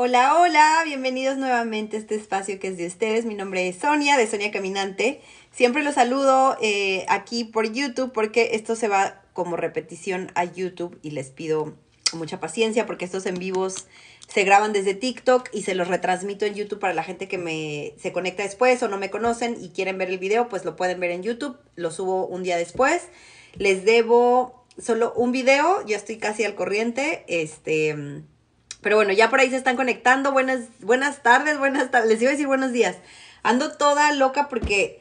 Hola, hola, bienvenidos nuevamente a este espacio que es de ustedes. Mi nombre es Sonia, de Sonia Caminante. Siempre los saludo eh, aquí por YouTube porque esto se va como repetición a YouTube y les pido mucha paciencia porque estos en vivos se graban desde TikTok y se los retransmito en YouTube para la gente que me se conecta después o no me conocen y quieren ver el video, pues lo pueden ver en YouTube. Lo subo un día después. Les debo solo un video, ya estoy casi al corriente. Este pero bueno, ya por ahí se están conectando. Buenas, buenas tardes, buenas tardes. Les iba a decir buenos días. Ando toda loca porque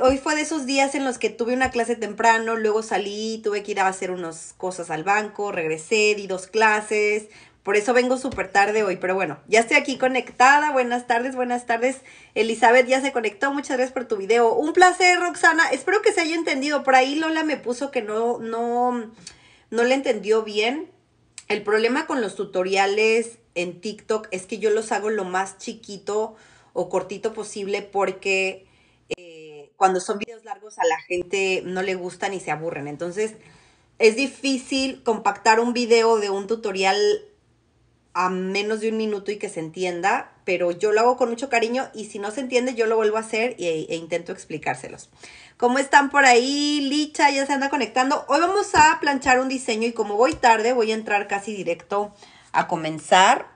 hoy fue de esos días en los que tuve una clase temprano, luego salí, tuve que ir a hacer unas cosas al banco, regresé, di dos clases. Por eso vengo súper tarde hoy, pero bueno, ya estoy aquí conectada. Buenas tardes, buenas tardes. Elizabeth ya se conectó, muchas gracias por tu video. Un placer, Roxana. Espero que se haya entendido. Por ahí Lola me puso que no, no, no le entendió bien el problema con los tutoriales en TikTok es que yo los hago lo más chiquito o cortito posible porque eh, cuando son videos largos a la gente no le gustan y se aburren. Entonces es difícil compactar un video de un tutorial a menos de un minuto y que se entienda pero yo lo hago con mucho cariño y si no se entiende, yo lo vuelvo a hacer e, intento explicárselos. ¿Cómo están por ahí? Licha ya se anda conectando. Hoy vamos a planchar un diseño y como voy tarde, voy a entrar casi directo a comenzar.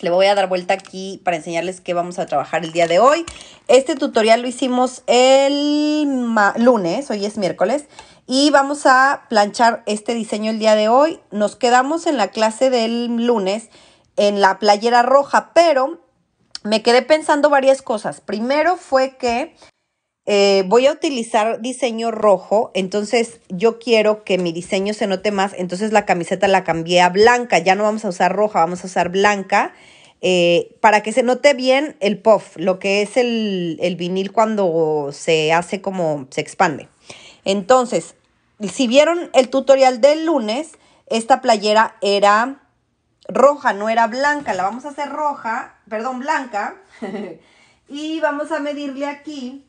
Le voy a dar vuelta aquí para enseñarles qué vamos a trabajar el día de hoy. Este tutorial lo hicimos el lunes, hoy es miércoles. Y vamos a planchar este diseño el día de hoy. Nos quedamos en la clase del lunes en la playera roja, pero me quedé pensando varias cosas. Primero fue que eh, voy a utilizar diseño rojo, entonces yo quiero que mi diseño se note más, entonces la camiseta la cambié a blanca, ya no vamos a usar roja, vamos a usar blanca, eh, para que se note bien el puff, lo que es el, el vinil cuando se hace como se expande. Entonces, si vieron el tutorial del lunes, esta playera era roja, no era blanca, la vamos a hacer roja perdón, blanca. y vamos a medirle aquí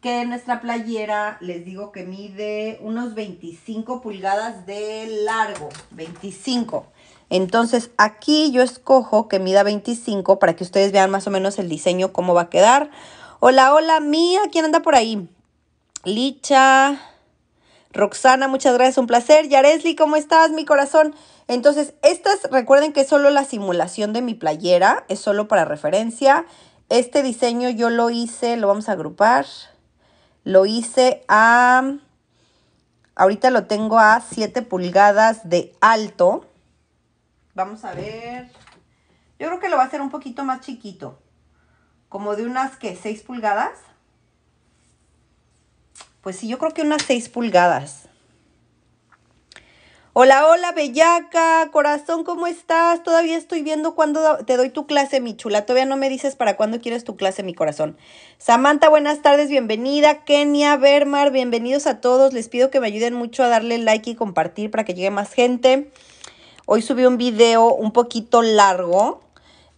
que nuestra playera, les digo que mide unos 25 pulgadas de largo, 25. Entonces aquí yo escojo que mida 25 para que ustedes vean más o menos el diseño, cómo va a quedar. Hola, hola, mía, ¿quién anda por ahí? Licha, Roxana, muchas gracias, un placer. Yaresli, ¿cómo estás, mi corazón? Entonces, estas recuerden que es solo la simulación de mi playera, es solo para referencia. Este diseño yo lo hice, lo vamos a agrupar. Lo hice a, ahorita lo tengo a 7 pulgadas de alto. Vamos a ver. Yo creo que lo va a hacer un poquito más chiquito. Como de unas, ¿qué? 6 pulgadas. Pues sí, yo creo que unas 6 pulgadas. Hola, hola, bellaca, corazón, ¿cómo estás? Todavía estoy viendo cuándo te doy tu clase, mi chula. Todavía no me dices para cuándo quieres tu clase, mi corazón. Samantha, buenas tardes, bienvenida. Kenia, Bermar, bienvenidos a todos. Les pido que me ayuden mucho a darle like y compartir para que llegue más gente. Hoy subí un video un poquito largo,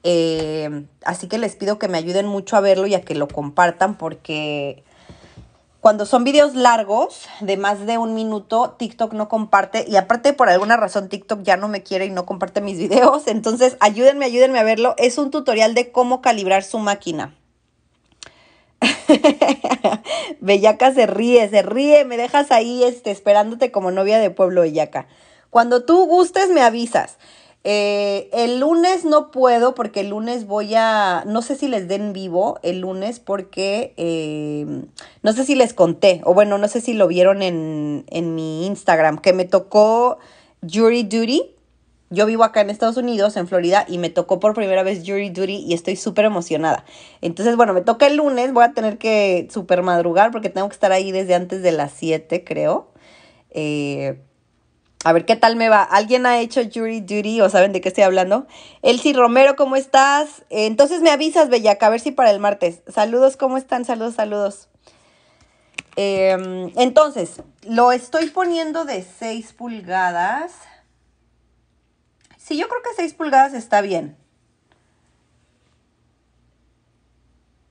eh, así que les pido que me ayuden mucho a verlo y a que lo compartan porque cuando son videos largos, de más de un minuto, TikTok no comparte. Y aparte, por alguna razón, TikTok ya no me quiere y no comparte mis videos. Entonces, ayúdenme, ayúdenme a verlo. Es un tutorial de cómo calibrar su máquina. Bellaca se ríe, se ríe. Me dejas ahí este, esperándote como novia de pueblo, Bellaca. Cuando tú gustes, me avisas. Eh, el lunes no puedo porque el lunes voy a, no sé si les den vivo el lunes porque, eh, no sé si les conté, o bueno, no sé si lo vieron en, en mi Instagram, que me tocó Jury Duty. Yo vivo acá en Estados Unidos, en Florida, y me tocó por primera vez Jury Duty y estoy súper emocionada. Entonces, bueno, me toca el lunes, voy a tener que super madrugar porque tengo que estar ahí desde antes de las 7, creo. Eh, a ver qué tal me va. ¿Alguien ha hecho jury duty o saben de qué estoy hablando? Elsie Romero, ¿cómo estás? Eh, entonces me avisas, Bellaca, a ver si para el martes. Saludos, ¿cómo están? Saludos, saludos. Em, entonces, lo estoy poniendo de 6 pulgadas. Sí, yo creo que 6 pulgadas está bien.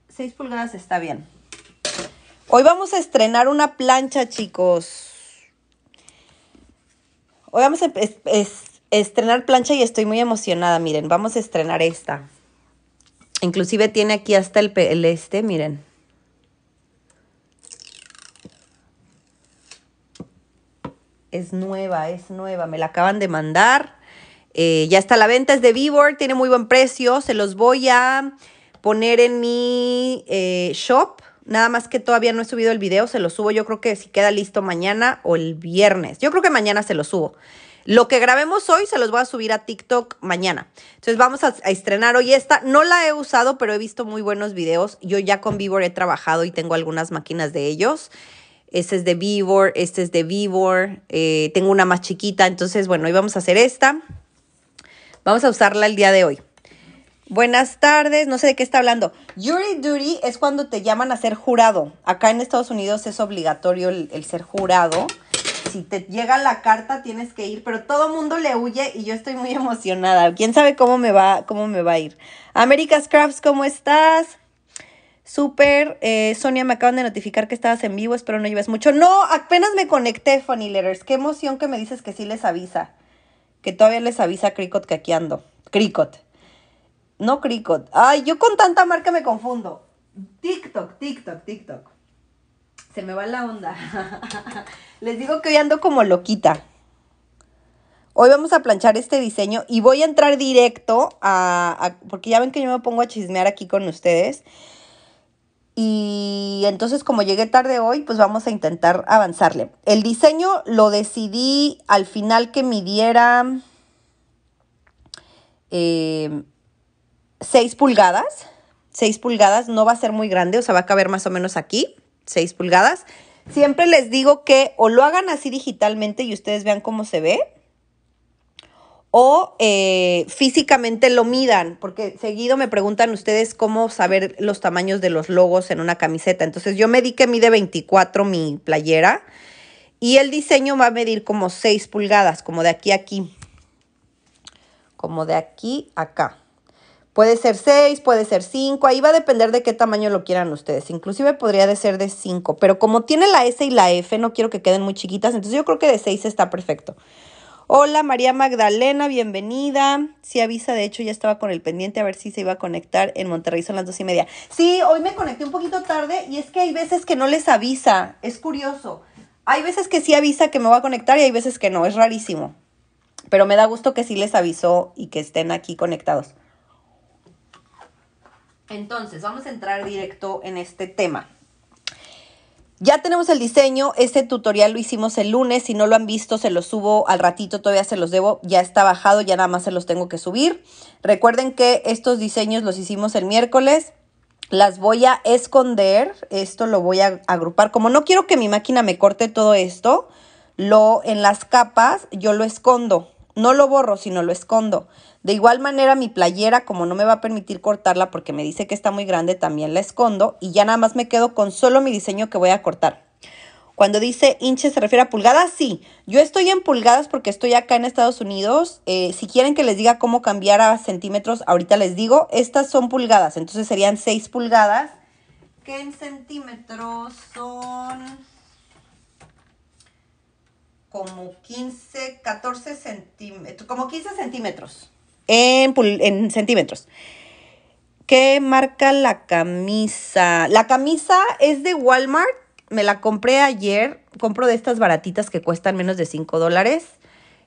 6 pulgadas está bien. Hoy vamos a estrenar una plancha, chicos. Hoy vamos a estrenar plancha y estoy muy emocionada, miren, vamos a estrenar esta. Inclusive tiene aquí hasta el, este, miren. Es nueva, es nueva, me la acaban de mandar. Eh, ya está a la venta, es de Vivor, tiene muy buen precio, se los voy a poner en mi eh, shop Nada más que todavía no he subido el video, se lo subo. Yo creo que si queda listo mañana o el viernes. Yo creo que mañana se lo subo. Lo que grabemos hoy se los voy a subir a TikTok mañana. Entonces vamos a, estrenar hoy esta. No la he usado, pero he visto muy buenos videos. Yo ya con Vivor he trabajado y tengo algunas máquinas de ellos. Este es de Vivor, este es de Vivor. Eh, tengo una más chiquita. Entonces, bueno, hoy vamos a hacer esta. Vamos a usarla el día de hoy. Buenas tardes, no sé de qué está hablando. Jury duty es cuando te llaman a ser jurado. Acá en Estados Unidos es obligatorio el, ser jurado. Si te llega la carta tienes que ir, pero todo mundo le huye y yo estoy muy emocionada. ¿Quién sabe cómo me va, cómo me va a ir? Américas Crafts, ¿cómo estás? Súper, eh, Sonia, me acaban de notificar que estabas en vivo, espero no lleves mucho. No, apenas me conecté, Funny Letters. Qué emoción que me dices que sí les avisa. Que todavía les avisa Cricot que aquí ando. Cricot. No Cricut. Ay, yo con tanta marca me confundo. TikTok, TikTok, TikTok. Se me va la onda. Les digo que hoy ando como loquita. Hoy vamos a planchar este diseño y voy a entrar directo a, a, Porque ya ven que yo me pongo a chismear aquí con ustedes. Y entonces como llegué tarde hoy, pues vamos a intentar avanzarle. El diseño lo decidí al final que midiera... Eh, 6 pulgadas. 6 pulgadas no va a ser muy grande, o sea, va a caber más o menos aquí, 6 pulgadas. Siempre les digo que o lo hagan así digitalmente y ustedes vean cómo se ve, o eh, físicamente lo midan, porque seguido me preguntan ustedes cómo saber los tamaños de los logos en una camiseta. Entonces yo medí que mide 24 mi playera y el diseño va a medir como 6 pulgadas, como de aquí a aquí, como de aquí a acá. Puede ser 6, puede ser 5, ahí va a depender de qué tamaño lo quieran ustedes. Inclusive podría de ser de 5, pero como tiene la S y la F, no quiero que queden muy chiquitas, entonces yo creo que de 6 está perfecto. Hola María Magdalena, bienvenida. Sí avisa, de hecho ya estaba con el pendiente a ver si se iba a conectar en Monterrey, son las dos y media. Sí, hoy me conecté un poquito tarde y es que hay veces que no les avisa, es curioso. Hay veces que sí avisa que me va a conectar y hay veces que no, es rarísimo. Pero me da gusto que sí les avisó y que estén aquí conectados. Entonces, vamos a entrar directo en este tema. Ya tenemos el diseño, este tutorial lo hicimos el lunes, si no lo han visto se los subo al ratito, todavía se los debo, ya está bajado, ya nada más se los tengo que subir. Recuerden que estos diseños los hicimos el miércoles, las voy a esconder, esto lo voy a agrupar, como no quiero que mi máquina me corte todo esto, lo en las capas yo lo escondo, no lo borro, sino lo escondo. De igual manera, mi playera, como no me va a permitir cortarla porque me dice que está muy grande, también la escondo y ya nada más me quedo con solo mi diseño que voy a cortar. Cuando dice hinche, se refiere a pulgadas, sí. Yo estoy en pulgadas porque estoy acá en Estados Unidos. Eh, si quieren que les diga cómo cambiar a centímetros, ahorita les digo. Estas son pulgadas, entonces serían 6 pulgadas. Que en centímetros son como 15, 14 centímetros, como 15 centímetros en, centímetros. ¿Qué marca la camisa? La camisa es de Walmart. Me la compré ayer. Compro de estas baratitas que cuestan menos de 5 dólares.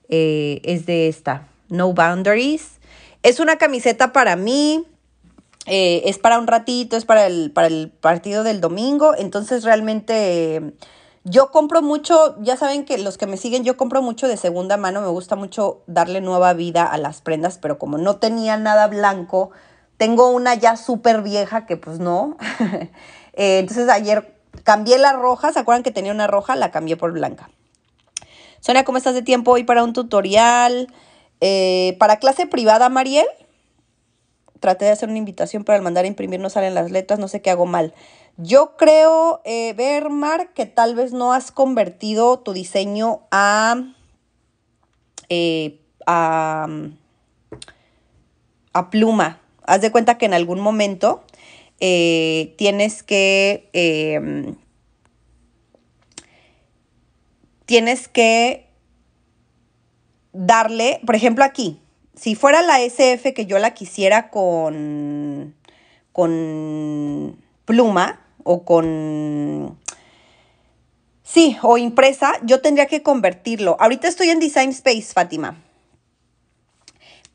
Eh, es de esta, No Boundaries. Es una camiseta para mí. Eh, es para un ratito, es para el, para el partido del domingo. Entonces realmente... Yo compro mucho, ya saben que los que me siguen, yo compro mucho de segunda mano, me gusta mucho darle nueva vida a las prendas, pero como no tenía nada blanco, tengo una ya súper vieja que pues no. Eh, entonces ayer cambié la roja, ¿se acuerdan que tenía una roja? La cambié por blanca. Sonia, ¿cómo estás de tiempo hoy para un tutorial? Eh, para clase privada, Mariel. Traté de hacer una invitación, pero al mandar a imprimir no salen las letras, no sé qué hago mal. Yo creo, eh, Bermar, que tal vez no has convertido tu diseño eh, a, a, pluma. Haz de cuenta que en algún momento eh, tienes que... Em, tienes que darle, por ejemplo aquí, si fuera la SF que yo la quisiera con pluma, o con... Sí, o impresa, yo tendría que convertirlo. Ahorita estoy en Design Space, Fátima.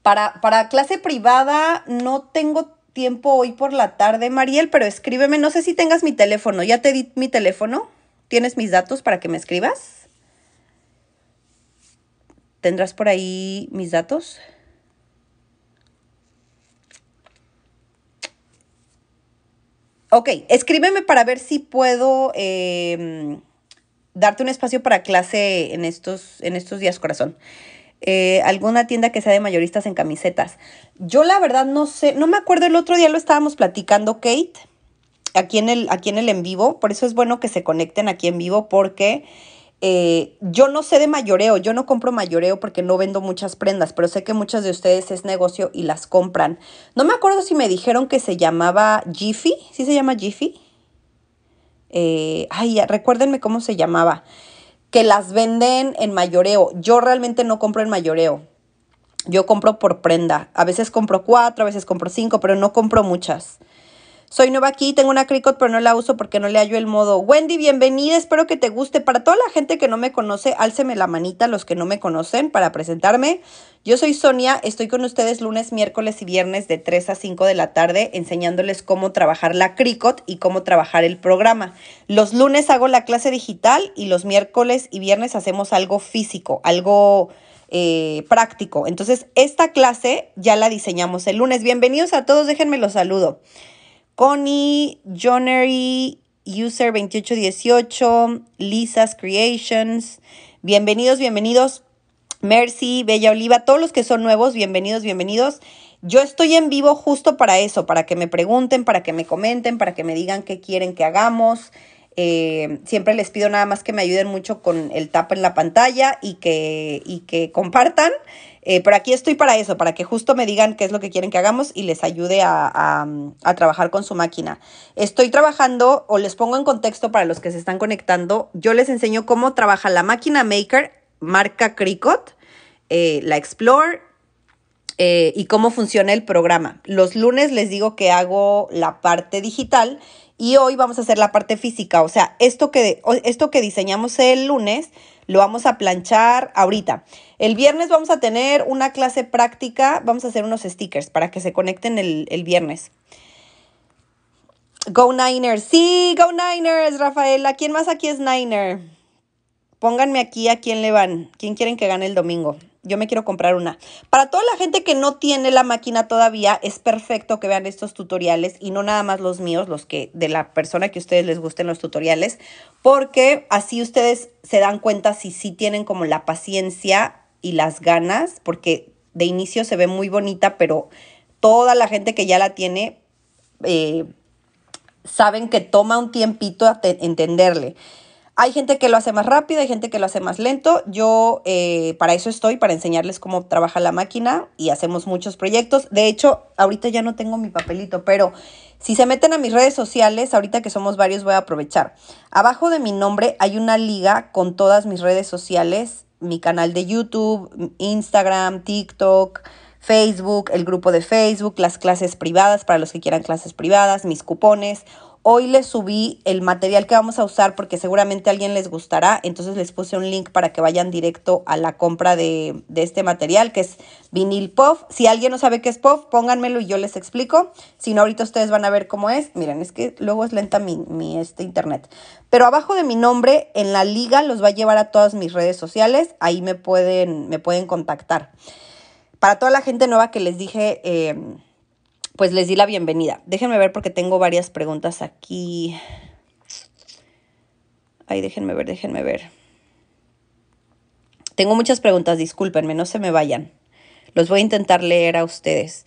Para, para clase privada no tengo tiempo hoy por la tarde, Mariel, pero escríbeme. No sé si tengas mi teléfono. Ya te di mi teléfono. ¿Tienes mis datos para que me escribas? ¿Tendrás por ahí mis datos? Ok, escríbeme para ver si puedo em, darte un espacio para clase en estos, en estos días, corazón. Eh, alguna tienda que sea de mayoristas en camisetas. Yo la verdad no sé, no me acuerdo, el otro día lo estábamos platicando, Kate, aquí en el, aquí en el en vivo, por eso es bueno que se conecten aquí en vivo porque eh, yo no sé de mayoreo, yo no compro mayoreo porque no vendo muchas prendas, pero sé que muchas de ustedes es negocio y las compran. No me acuerdo si me dijeron que se llamaba Jiffy, si se llama Jiffy? Eh, ay, recuérdenme cómo se llamaba, que las venden en mayoreo. Yo realmente no compro en mayoreo, yo compro por prenda. A veces compro cuatro, a veces compro cinco, pero no compro muchas. Soy nueva aquí, tengo una Cricut, pero no la uso porque no le hallo el modo. Wendy, bienvenida, espero que te guste. Para toda la gente que no me conoce, álceme la manita, los que no me conocen, para presentarme. Yo soy Sonia, estoy con ustedes lunes, miércoles y viernes de 3 a 5 de la tarde enseñándoles cómo trabajar la Cricut y cómo trabajar el programa. Los lunes hago la clase digital y los miércoles y viernes hacemos algo físico, algo... Eh, práctico. Entonces, esta clase ya la diseñamos el lunes. Bienvenidos a todos, déjenme los saludo. Connie, Jonery, User 2818, Lisa's Creations. Bienvenidos, bienvenidos. Mercy, Bella Oliva, todos los que son nuevos, bienvenidos, bienvenidos. Yo estoy en vivo justo para eso, para que me pregunten, para que me comenten, para que me digan qué quieren que hagamos. Eh, siempre les pido nada más que me ayuden mucho con el tap en la pantalla y que, y que compartan. Eh, pero aquí estoy para eso, para que justo me digan qué es lo que quieren que hagamos y les ayude a, trabajar con su máquina. Estoy trabajando o les pongo en contexto para los que se están conectando. Yo les enseño cómo trabaja la máquina Maker, marca Cricut, eh, la Explore eh, y cómo funciona el programa. Los lunes les digo que hago la parte digital y hoy vamos a hacer la parte física. O sea, esto que, esto que diseñamos el lunes lo vamos a planchar ahorita. El viernes vamos a tener una clase práctica, vamos a hacer unos stickers para que se conecten el, viernes. Go Niners, sí, Go Niners, Rafaela. ¿Quién más aquí es Niner? Pónganme aquí a quién le van, quién quieren que gane el domingo yo me quiero comprar una. Para toda la gente que no tiene la máquina todavía, es perfecto que vean estos tutoriales y no nada más los míos, los que de la persona que a ustedes les gusten los tutoriales, porque así ustedes se dan cuenta si sí tienen como la paciencia y las ganas, porque de inicio se ve muy bonita, pero toda la gente que ya la tiene eh, saben que toma un tiempito a entenderle. Hay gente que lo hace más rápido, hay gente que lo hace más lento. Yo eh, para eso estoy, para enseñarles cómo trabaja la máquina y hacemos muchos proyectos. De hecho, ahorita ya no tengo mi papelito, pero si se meten a mis redes sociales, ahorita que somos varios voy a aprovechar. Abajo de mi nombre hay una liga con todas mis redes sociales, mi canal de YouTube, Instagram, TikTok. Facebook, el grupo de Facebook, las clases privadas para los que quieran clases privadas, mis cupones. Hoy les subí el material que vamos a usar porque seguramente a alguien les gustará. Entonces les puse un link para que vayan directo a la compra de, este material que es vinil puff. Si alguien no sabe qué es puff, pónganmelo y yo les explico. Si no, ahorita ustedes van a ver cómo es. Miren, es que luego es lenta mi, este internet. Pero abajo de mi nombre, en la liga, los va a llevar a todas mis redes sociales. Ahí me pueden, me pueden contactar. Para toda la gente nueva que les dije... Eh, pues les di la bienvenida. Déjenme ver porque tengo varias preguntas aquí. Ay, déjenme ver, déjenme ver. Tengo muchas preguntas, discúlpenme, no se me vayan. Los voy a intentar leer a ustedes.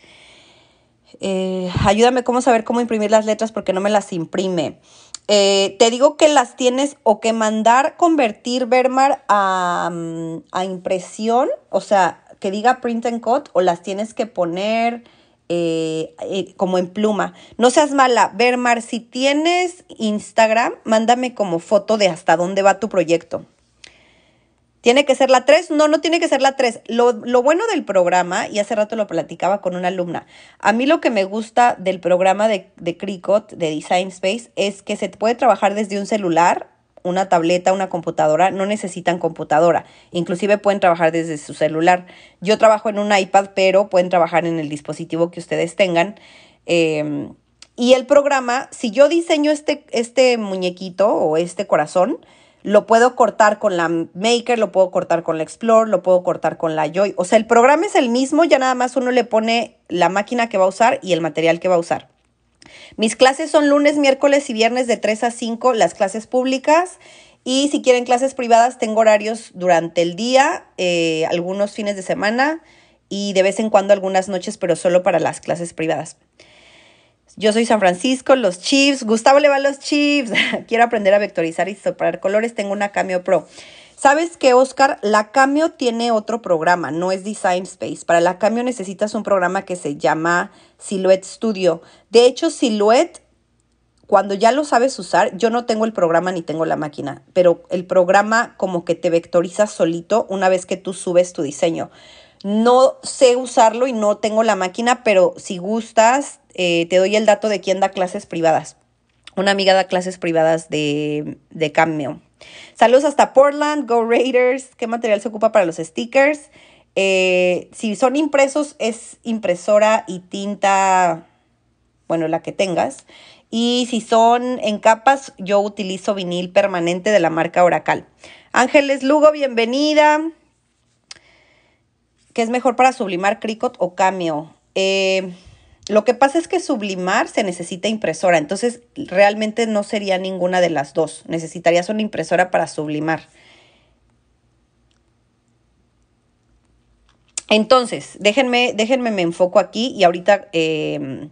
Eh, ayúdame cómo saber cómo imprimir las letras porque no me las imprime. Eh, te digo que las tienes o que mandar convertir Vermar a, mm, a impresión, o sea, que diga print and cut, o las tienes que poner eh, eh, como en pluma. No seas mala. Vermar, si tienes Instagram, mándame como foto de hasta dónde va tu proyecto. ¿Tiene que ser la 3? No, no tiene que ser la 3. Lo, lo, bueno del programa, y hace rato lo platicaba con una alumna, a mí lo que me gusta del programa de, de de Design Space, es que se puede trabajar desde un celular una tableta, una computadora, no necesitan computadora. Inclusive pueden trabajar desde su celular. Yo trabajo en un iPad, pero pueden trabajar en el dispositivo que ustedes tengan. Em, y el programa, si yo diseño este, este muñequito o este corazón, lo puedo cortar con la Maker, lo puedo cortar con la Explore, lo puedo cortar con la Joy. O sea, el programa es el mismo, ya nada más uno le pone la máquina que va a usar y el material que va a usar. Mis clases son lunes, miércoles y viernes de 3 a 5, las clases públicas. Y si quieren clases privadas, tengo horarios durante el día, eh, algunos fines de semana y de vez en cuando algunas noches, pero solo para las clases privadas. Yo soy San Francisco, los Chiefs. Gustavo le va a los Chiefs. Quiero aprender a vectorizar y soplar colores. Tengo una Cameo Pro. ¿Sabes que Oscar? La Cameo tiene otro programa, no es Design Space. Para la Cameo necesitas un programa que se llama Silhouette Studio. De hecho, Silhouette, cuando ya lo sabes usar, yo no tengo el programa ni tengo la máquina, pero el programa como que te vectoriza solito una vez que tú subes tu diseño. No sé usarlo y no tengo la máquina, pero si gustas, eh, te doy el dato de quién da clases privadas. Una amiga da clases privadas de, de Cameo. Saludos hasta Portland, Go Raiders. ¿Qué material se ocupa para los stickers? Eh, si son impresos, es impresora y tinta, bueno, la que tengas. Y si son en capas, yo utilizo vinil permanente de la marca Oracal. Ángeles Lugo, bienvenida. ¿Qué es mejor para sublimar Cricut o cameo? Eh, lo que pasa es que sublimar se necesita impresora, entonces realmente no sería ninguna de las dos. Necesitarías una impresora para sublimar. Entonces, déjenme, déjenme me enfoco aquí y ahorita em,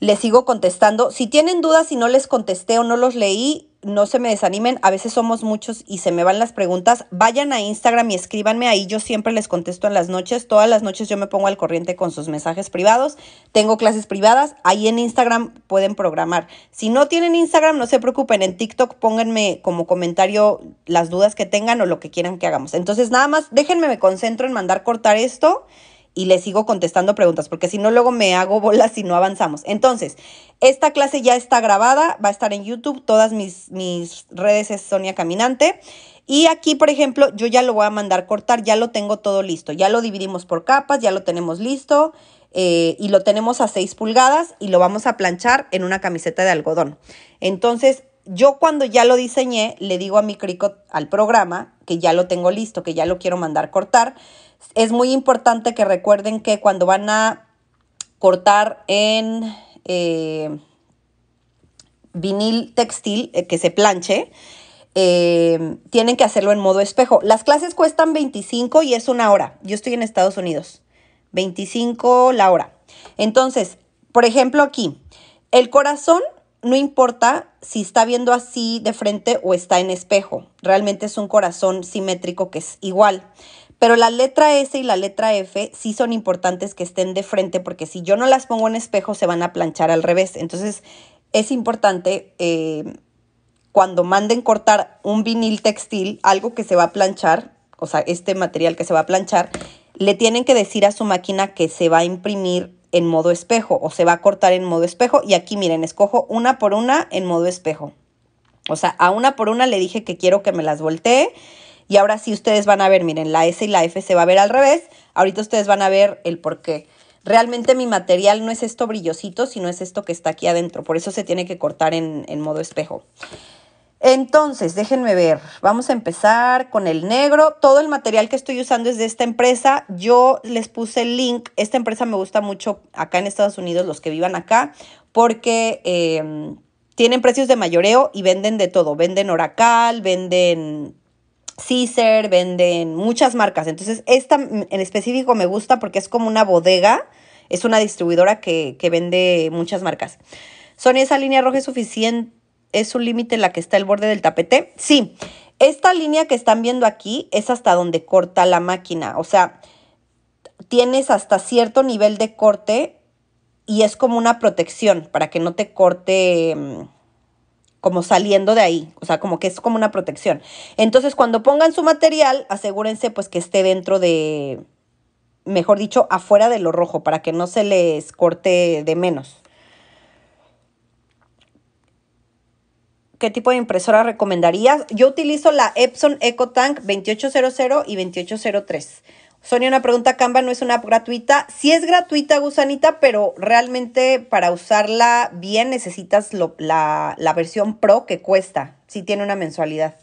les sigo contestando. Si tienen dudas y no les contesté o no los leí, no se me desanimen. A veces somos muchos y se me van las preguntas. Vayan a Instagram y escríbanme ahí. Yo siempre les contesto en las noches. Todas las noches yo me pongo al corriente con sus mensajes privados. Tengo clases privadas. Ahí en Instagram pueden programar. Si no tienen Instagram, no se preocupen. En TikTok pónganme como comentario las dudas que tengan o lo que quieran que hagamos. Entonces, nada más, déjenme, me concentro en mandar cortar esto y le sigo contestando preguntas, porque si no, luego me hago bolas y no avanzamos. Entonces, esta clase ya está grabada, va a estar en YouTube, todas mis, mis redes es Sonia Caminante. Y aquí, por ejemplo, yo ya lo voy a mandar cortar, ya lo tengo todo listo, ya lo dividimos por capas, ya lo tenemos listo. Eh, y lo tenemos a 6 pulgadas y lo vamos a planchar en una camiseta de algodón. Entonces, yo cuando ya lo diseñé, le digo a mi Cricut, al programa que ya lo tengo listo, que ya lo quiero mandar cortar. Es muy importante que recuerden que cuando van a cortar en eh, vinil textil eh, que se planche, eh, tienen que hacerlo en modo espejo. Las clases cuestan 25 y es una hora. Yo estoy en Estados Unidos. 25 la hora. Entonces, por ejemplo, aquí, el corazón no importa si está viendo así de frente o está en espejo. Realmente es un corazón simétrico que es igual. Pero la letra S y la letra F sí son importantes que estén de frente porque si yo no las pongo en espejo se van a planchar al revés. Entonces es importante eh, cuando manden cortar un vinil textil, algo que se va a planchar, o sea, este material que se va a planchar, le tienen que decir a su máquina que se va a imprimir en modo espejo o se va a cortar en modo espejo. Y aquí miren, escojo una por una en modo espejo. O sea, a una por una le dije que quiero que me las voltee y ahora sí ustedes van a ver, miren, la S y la F se va a ver al revés. Ahorita ustedes van a ver el por qué. Realmente mi material no es esto brillosito, sino es esto que está aquí adentro. Por eso se tiene que cortar en, modo espejo. Entonces, déjenme ver. Vamos a empezar con el negro. Todo el material que estoy usando es de esta empresa. Yo les puse el link. Esta empresa me gusta mucho acá en Estados Unidos, los que vivan acá, porque eh, tienen precios de mayoreo y venden de todo. Venden Oracal, venden Caesar, venden muchas marcas. Entonces, esta en específico me gusta porque es como una bodega, es una distribuidora que, que vende muchas marcas. Son ¿esa línea roja es suficiente? ¿Es un límite la que está el borde del tapete? Sí, esta línea que están viendo aquí es hasta donde corta la máquina, o sea, tienes hasta cierto nivel de corte y es como una protección para que no te corte mm, como saliendo de ahí, o sea, como que es como una protección. Entonces, cuando pongan su material, asegúrense pues que esté dentro de, mejor dicho, afuera de lo rojo, para que no se les corte de menos. ¿Qué tipo de impresora recomendarías? Yo utilizo la Epson EcoTank 2800 y 2803. Sonia, una pregunta, Canva no es una app gratuita. Sí es gratuita, gusanita, pero realmente para usarla bien necesitas la, versión pro que cuesta. Sí tiene una mensualidad.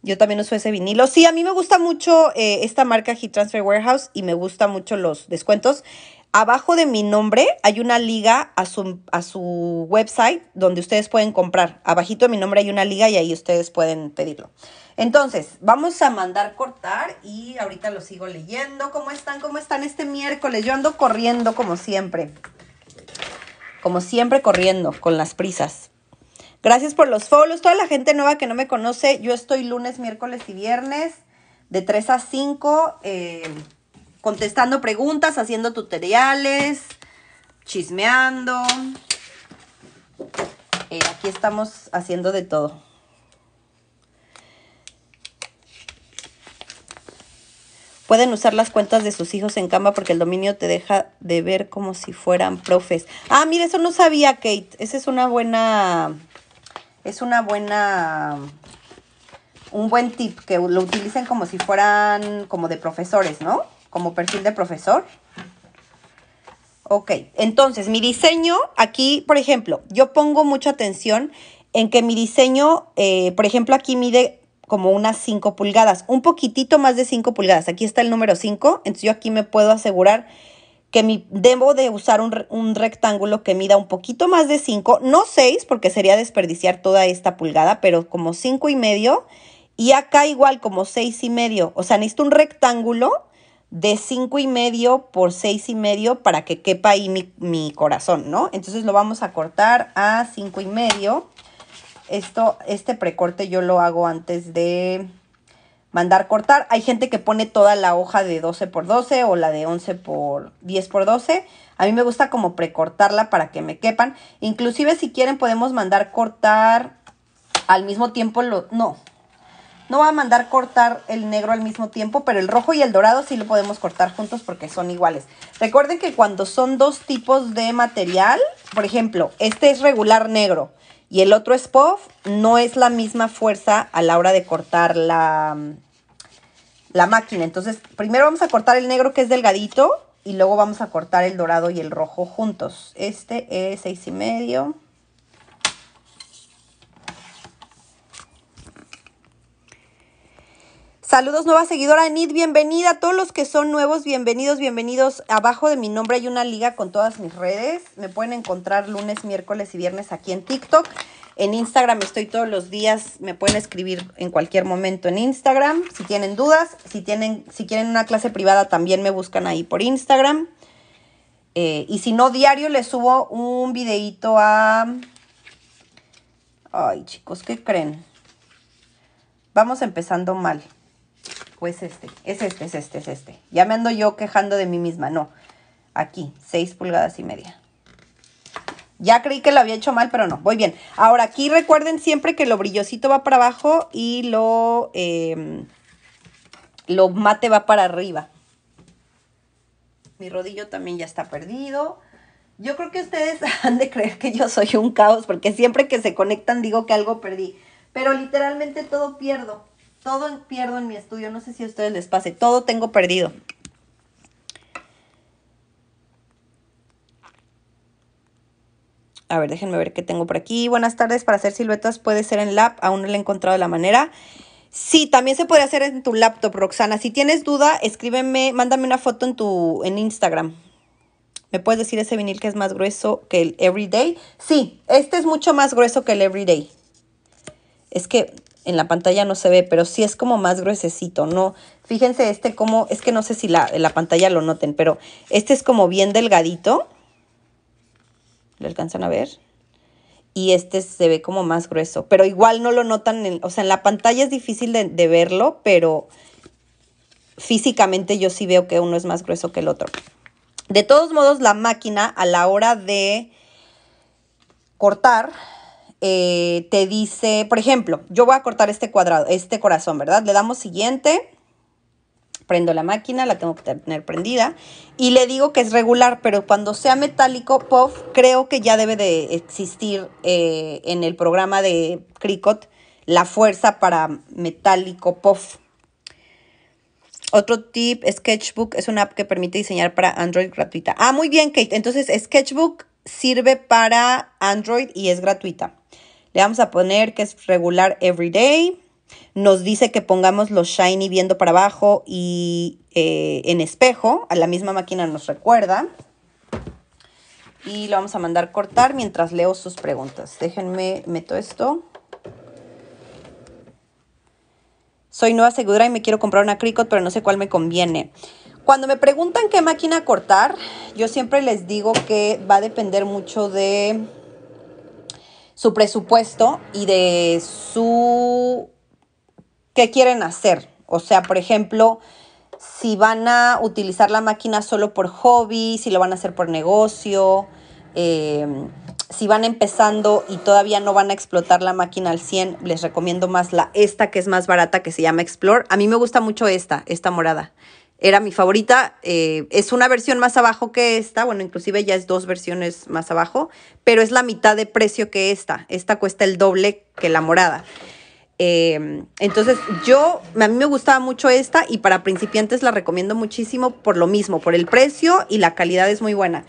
Yo también uso ese vinilo. Sí, a mí me gusta mucho eh, esta marca Heat Transfer Warehouse y me gustan mucho los descuentos. Abajo de mi nombre hay una liga a su, a su website donde ustedes pueden comprar. Abajito de mi nombre hay una liga y ahí ustedes pueden pedirlo. Entonces, vamos a mandar cortar y ahorita lo sigo leyendo. ¿Cómo están? ¿Cómo están este miércoles? Yo ando corriendo como siempre. Como siempre corriendo con las prisas. Gracias por los follows. Toda la gente nueva que no me conoce, yo estoy lunes, miércoles y viernes de 3 a 5 eh, contestando preguntas, haciendo tutoriales, chismeando. Eh, aquí estamos haciendo de todo. Pueden usar las cuentas de sus hijos en Canva porque el dominio te deja de ver como si fueran profes. Ah, mire, eso no sabía, Kate. Esa es una buena... Es una buena... Un buen tip, que lo utilicen como si fueran como de profesores, ¿no? Como perfil de profesor. Ok, entonces mi diseño, aquí, por ejemplo, yo pongo mucha atención en que mi diseño, eh, por ejemplo, aquí mide como unas 5 pulgadas, un poquitito más de 5 pulgadas. Aquí está el número 5, entonces yo aquí me puedo asegurar que mi, debo de usar un, rectángulo que mida un poquito más de 5, no 6 porque sería desperdiciar toda esta pulgada, pero como 5 y medio y acá igual como 6 y medio. O sea, necesito un rectángulo de 5 y medio por 6 y medio para que quepa ahí mi, mi corazón, ¿no? Entonces lo vamos a cortar a 5 y medio. Esto, este precorte yo lo hago antes de mandar cortar. Hay gente que pone toda la hoja de 12 por 12 o la de 11 por 10 por 12. A mí me gusta como precortarla para que me quepan. Inclusive si quieren podemos mandar cortar al mismo tiempo lo no. No va a mandar cortar el negro al mismo tiempo, pero el rojo y el dorado sí lo podemos cortar juntos porque son iguales. Recuerden que cuando son dos tipos de material, por ejemplo, este es regular negro y el otro spoff no es la misma fuerza a la hora de cortar la, la máquina. Entonces, primero vamos a cortar el negro que es delgadito y luego vamos a cortar el dorado y el rojo juntos. Este es seis y medio. Saludos, nueva seguidora Anit, bienvenida. A todos los que son nuevos, bienvenidos, bienvenidos. Abajo de mi nombre hay una liga con todas mis redes. Me pueden encontrar lunes, miércoles y viernes aquí en TikTok. En Instagram estoy todos los días, me pueden escribir en cualquier momento en Instagram. Si tienen dudas, si, tienen, si quieren una clase privada, también me buscan ahí por Instagram. Eh, y si no, diario les subo un videito a... Ay, chicos, ¿qué creen? Vamos empezando mal. Pues este? Es este, es este, es este. Ya me ando yo quejando de mí misma, no. Aquí, 6 pulgadas y media. Ya creí que lo había hecho mal, pero no. Voy bien. Ahora aquí recuerden siempre que lo brillosito va para abajo y lo, em, lo mate va para arriba. Mi rodillo también ya está perdido. Yo creo que ustedes han de creer que yo soy un caos porque siempre que se conectan digo que algo perdí. Pero literalmente todo pierdo. Todo pierdo en mi estudio, no sé si a ustedes les pase, todo tengo perdido. A ver, déjenme ver qué tengo por aquí. Buenas tardes, para hacer siluetas puede ser en lab, aún no le he encontrado la manera. Sí, también se puede hacer en tu laptop, Roxana. Si tienes duda, escríbeme, mándame una foto en tu en Instagram. ¿Me puedes decir ese vinil que es más grueso que el Everyday? Sí, este es mucho más grueso que el Everyday. Es que en la pantalla no se ve, pero sí es como más gruesecito, ¿no? Fíjense este como, es que no sé si la, la pantalla lo noten, pero este es como bien delgadito. ¿Lo alcanzan a ver? Y este se ve como más grueso, pero igual no lo notan, o sea, en la pantalla es difícil de verlo, pero físicamente yo sí veo que uno es más grueso que el otro. De todos modos, la máquina a la hora de cortar eh, te dice, por ejemplo, yo voy a cortar este cuadrado, este corazón, ¿verdad? Le damos siguiente, prendo la máquina, la tengo que tener prendida y le digo que es regular, pero cuando sea metálico, puff, creo que ya debe de existir eh, en el programa de Cricut la fuerza para metálico puff. Otro tip, Sketchbook es una app que permite diseñar para Android gratuita. Ah, muy bien, Kate. Entonces, Sketchbook sirve para Android y es gratuita. Le vamos a poner que es regular everyday. Nos dice que pongamos los shiny viendo para abajo y eh, en espejo. A la misma máquina nos recuerda. Y lo vamos a mandar cortar mientras leo sus preguntas. Déjenme, meto esto. Soy nueva segura y me quiero comprar una Cricut, pero no sé cuál me conviene. Cuando me preguntan qué máquina cortar, yo siempre les digo que va a depender mucho de su presupuesto y de su qué quieren hacer. O sea, por ejemplo, si van a utilizar la máquina solo por hobby, si lo van a hacer por negocio, em, si van empezando y todavía no van a explotar la máquina al 100, les recomiendo más la esta que es más barata que se llama Explore. A mí me gusta mucho esta, esta morada era mi favorita. Eh, es una versión más abajo que esta, bueno, inclusive ya es dos versiones más abajo, pero es la mitad de precio que esta. Esta cuesta el doble que la morada. Em, entonces yo, a mí me gustaba mucho esta y para principiantes la recomiendo muchísimo por lo mismo, por el precio y la calidad es muy buena.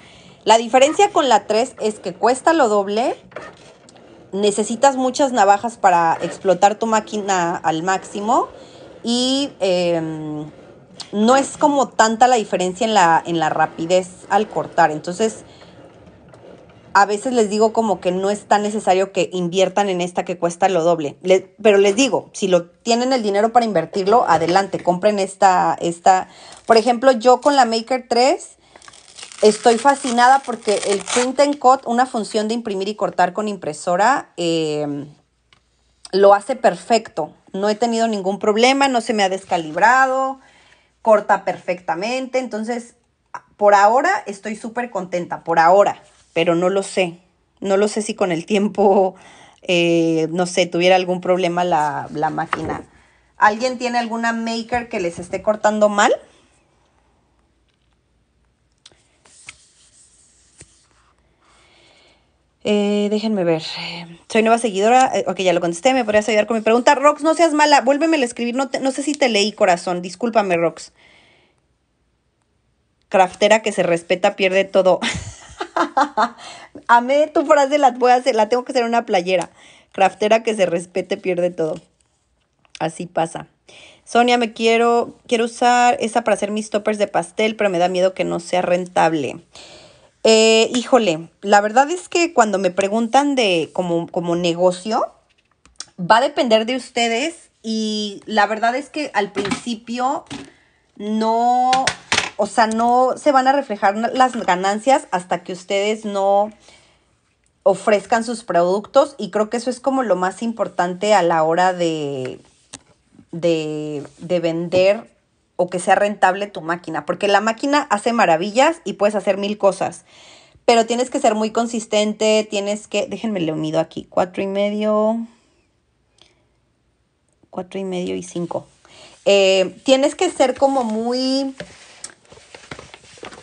La diferencia con la 3 es que cuesta lo doble, necesitas muchas navajas para explotar tu máquina al máximo y... Em, no es como tanta la diferencia en la, rapidez al cortar. Entonces, a veces les digo como que no es tan necesario que inviertan en esta que cuesta lo doble. pero les digo, si lo tienen el dinero para invertirlo, adelante, compren esta, Por ejemplo, yo con la Maker 3 estoy fascinada porque el print and cut, una función de imprimir y cortar con impresora, em, lo hace perfecto. No he tenido ningún problema, no se me ha descalibrado corta perfectamente. Entonces, por ahora estoy súper contenta, por ahora, pero no lo sé. No lo sé si con el tiempo, eh, no sé, tuviera algún problema la, la máquina. ¿Alguien tiene alguna maker que les esté cortando mal? Eh, déjenme ver. Soy nueva seguidora. Eh, ok, ya lo contesté. ¿Me podrías ayudar con mi pregunta? Rox, no seas mala. vuélveme a escribir. No, sé si te leí, corazón. Discúlpame, Rox. Craftera que se respeta pierde todo. Amé tu frase. La, voy a hacer, la tengo que hacer en una playera. Craftera que se respete pierde todo. Así pasa. Sonia, me quiero, quiero usar esa para hacer mis toppers de pastel, pero me da miedo que no sea rentable. Eh, híjole, la verdad es que cuando me preguntan de como, negocio, va a depender de ustedes y la verdad es que al principio no, o sea, no se van a reflejar las ganancias hasta que ustedes no ofrezcan sus productos y creo que eso es como lo más importante a la hora de, de, de vender o que sea rentable tu máquina, porque la máquina hace maravillas y puedes hacer mil cosas, pero tienes que ser muy consistente, tienes que, déjenme le unido aquí, cuatro y medio, cuatro y medio y cinco. Eh, tienes que ser como muy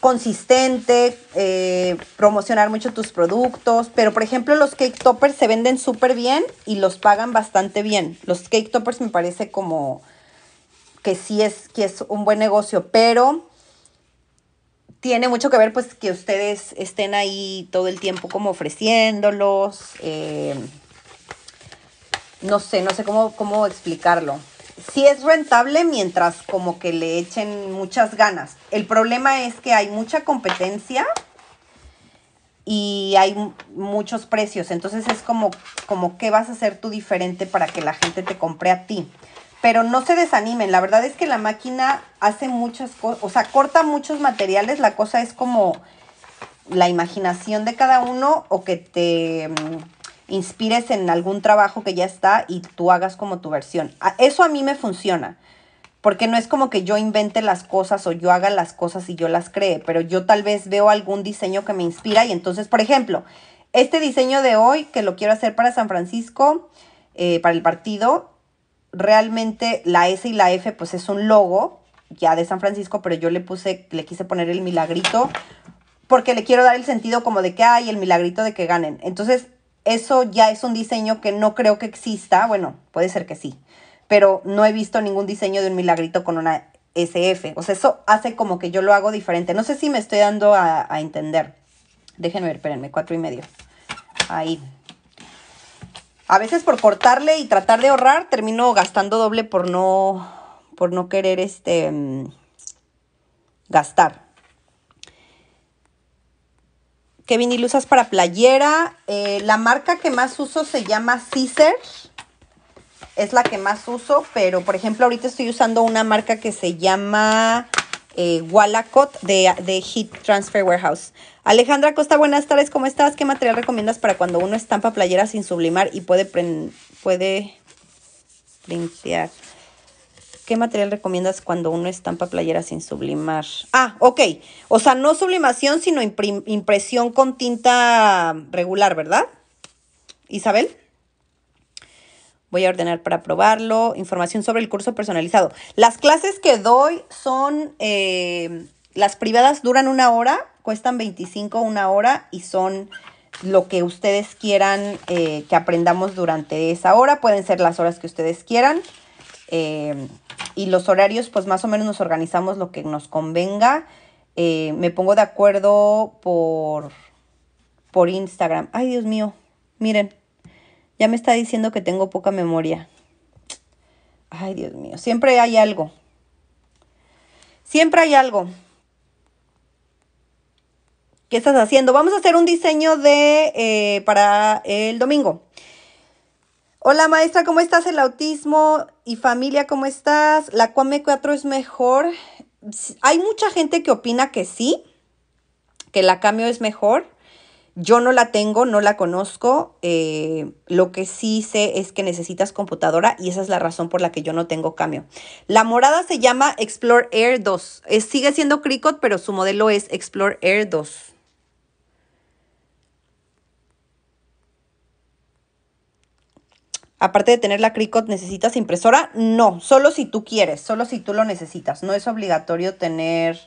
consistente, eh, promocionar mucho tus productos, pero por ejemplo los cake toppers se venden súper bien y los pagan bastante bien. Los cake toppers me parece como que sí es, que es un buen negocio, pero tiene mucho que ver pues que ustedes estén ahí todo el tiempo como ofreciéndolos. Eh, no sé, no sé cómo, explicarlo. Sí es rentable mientras como que le echen muchas ganas. El problema es que hay mucha competencia y hay muchos precios. Entonces es como, como qué vas a hacer tú diferente para que la gente te compre a ti pero no se desanimen. La verdad es que la máquina hace muchas cosas, o sea, corta muchos materiales. La cosa es como la imaginación de cada uno o que te mm, inspires en algún trabajo que ya está y tú hagas como tu versión. Eso a mí me funciona. Porque no es como que yo invente las cosas o yo haga las cosas y yo las cree, pero yo tal vez veo algún diseño que me inspira y entonces, por ejemplo, este diseño de hoy que lo quiero hacer para San Francisco, eh, para el partido, realmente la S y la F pues es un logo ya de San Francisco, pero yo le puse, le quise poner el milagrito porque le quiero dar el sentido como de que hay el milagrito de que ganen. Entonces, eso ya es un diseño que no creo que exista, bueno, puede ser que sí, pero no he visto ningún diseño de un milagrito con una SF. O sea, eso hace como que yo lo hago diferente. No sé si me estoy dando a, entender. Déjenme ver, espérenme, cuatro y medio. Ahí, a veces por cortarle y tratar de ahorrar, termino gastando doble por no, por no querer este, mm, gastar. ¿Qué vinil usas para playera? Eh, la marca que más uso se llama Scissors. Es la que más uso, pero por ejemplo ahorita estoy usando una marca que se llama eh, de, de Heat Transfer Warehouse. Alejandra Costa, buenas tardes, ¿cómo estás? ¿Qué material recomiendas para cuando uno estampa playera sin sublimar y puede, puede ¿Qué material recomiendas cuando uno estampa playera sin sublimar? Ah, ok. O sea, no sublimación, sino impresión con tinta regular, ¿verdad? Isabel. Voy a ordenar para probarlo. Información sobre el curso personalizado. Las clases que doy son... Eh, las privadas duran una hora, cuestan 25 una hora y son lo que ustedes quieran eh, que aprendamos durante esa hora. Pueden ser las horas que ustedes quieran. Eh, y los horarios, pues más o menos nos organizamos lo que nos convenga. Eh, me pongo de acuerdo por, por Instagram. Ay, Dios mío, miren, ya me está diciendo que tengo poca memoria. Ay, Dios mío, siempre hay algo. Siempre hay algo. ¿Qué estás haciendo? Vamos a hacer un diseño de, eh, para el domingo. Hola maestra, ¿cómo estás? El autismo y familia, ¿cómo estás? ¿La Cuame 4 es mejor? Hay mucha gente que opina que sí, que la cambio es mejor. Yo no la tengo, no la conozco. Eh, lo que sí sé es que necesitas computadora y esa es la razón por la que yo no tengo cambio. La morada se llama Explore Air 2. sigue siendo Cricut, pero su modelo es Explore Air 2. Aparte de tener la Cricut, ¿necesitas impresora? No, solo si tú quieres, solo si tú lo necesitas. No es obligatorio tener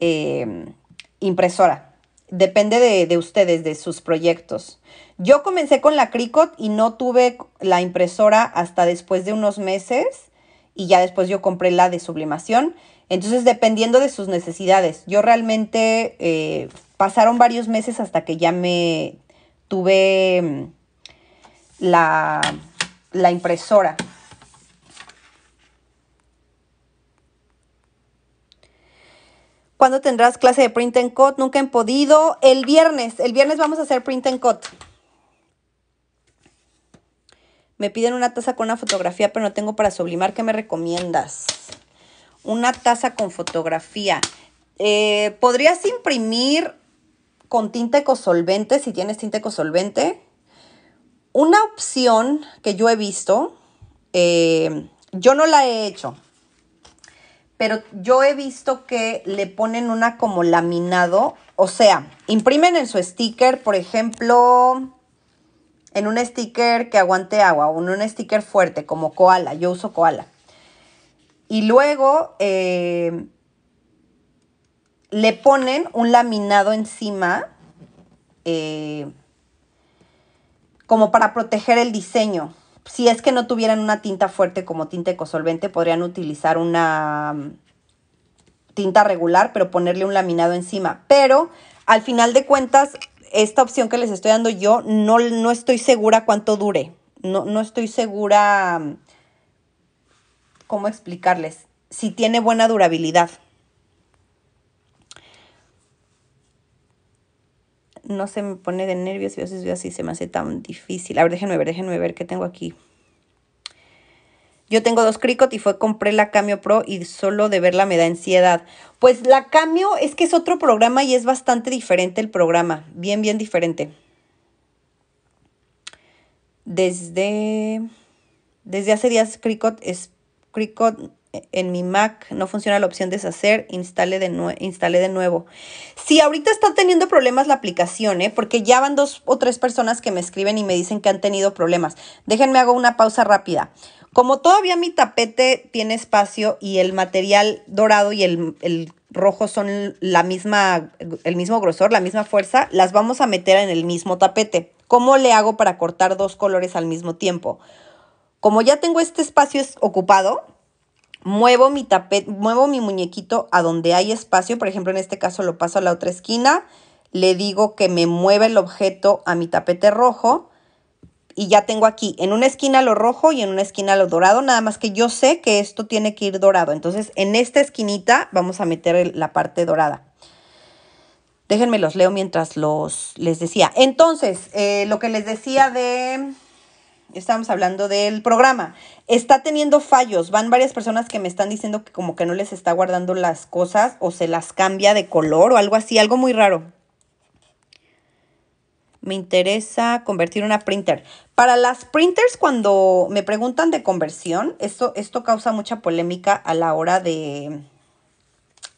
em, impresora. Depende de, ustedes, de sus proyectos. Yo comencé con la Cricut y no tuve la impresora hasta después de unos meses y ya después yo compré la de sublimación. Entonces, dependiendo de sus necesidades, yo realmente eh, pasaron varios meses hasta que ya me tuve em, la, la impresora. ¿Cuándo tendrás clase de print and cut? Nunca he podido. El viernes, el viernes vamos a hacer print and cut. Me piden una taza con una fotografía, pero no tengo para sublimar. ¿Qué me recomiendas? Una taza con fotografía. Eh, ¿Podrías imprimir con tinta ecosolvente, si tienes tinta ecosolvente? Una opción que yo he visto, eh, yo no la he hecho, pero yo he visto que le ponen una como laminado, o sea, imprimen en su sticker, por ejemplo, en un sticker que aguante agua, o en un sticker fuerte como koala, yo uso koala. Y luego eh, le ponen un laminado encima. Eh, como para proteger el diseño. Si es que no tuvieran una tinta fuerte como tinta ecosolvente, podrían utilizar una mm, tinta regular, pero ponerle un laminado encima. Pero al final de cuentas, esta opción que les estoy dando yo, no, no estoy segura cuánto dure. No, no estoy segura mm, cómo explicarles si tiene buena durabilidad. no se me pone de nervios y a yo así se me hace tan difícil. A ver, déjenme ver, déjenme ver qué tengo aquí. Yo tengo dos Cricut y fue compré la Cameo Pro y solo de verla me da ansiedad. Pues la Cameo es que es otro programa y es bastante diferente el programa. Bien, bien diferente. Desde, desde hace días Cricut es Cricot en mi Mac no funciona la opción deshacer, instale de, instale de nuevo. ...si ahorita está teniendo problemas la aplicación, ¿eh? porque ya van dos o tres personas que me escriben y me dicen que han tenido problemas. Déjenme hago una pausa rápida. Como todavía mi tapete tiene espacio y el material dorado y el, el rojo son la misma, el mismo grosor, la misma fuerza, las vamos a meter en el mismo tapete. ¿Cómo le hago para cortar dos colores al mismo tiempo? Como ya tengo este espacio ocupado, muevo mi muevo mi muñequito a donde hay espacio, por ejemplo, en este caso lo paso a la otra esquina, le digo que me mueva el objeto a mi tapete rojo y ya tengo aquí en una esquina lo rojo y en una esquina lo dorado, nada más que yo sé que esto tiene que ir dorado. Entonces, en esta esquinita vamos a meter la parte dorada. Déjenme los leo mientras los les decía. Entonces, eh, lo que les decía de estamos hablando del programa. Está teniendo fallos. Van varias personas que me están diciendo que como que no les está guardando las cosas o se las cambia de color o algo así, algo muy raro. Me interesa convertir una printer. Para las printers, cuando me preguntan de conversión, esto, esto causa mucha polémica a la hora de,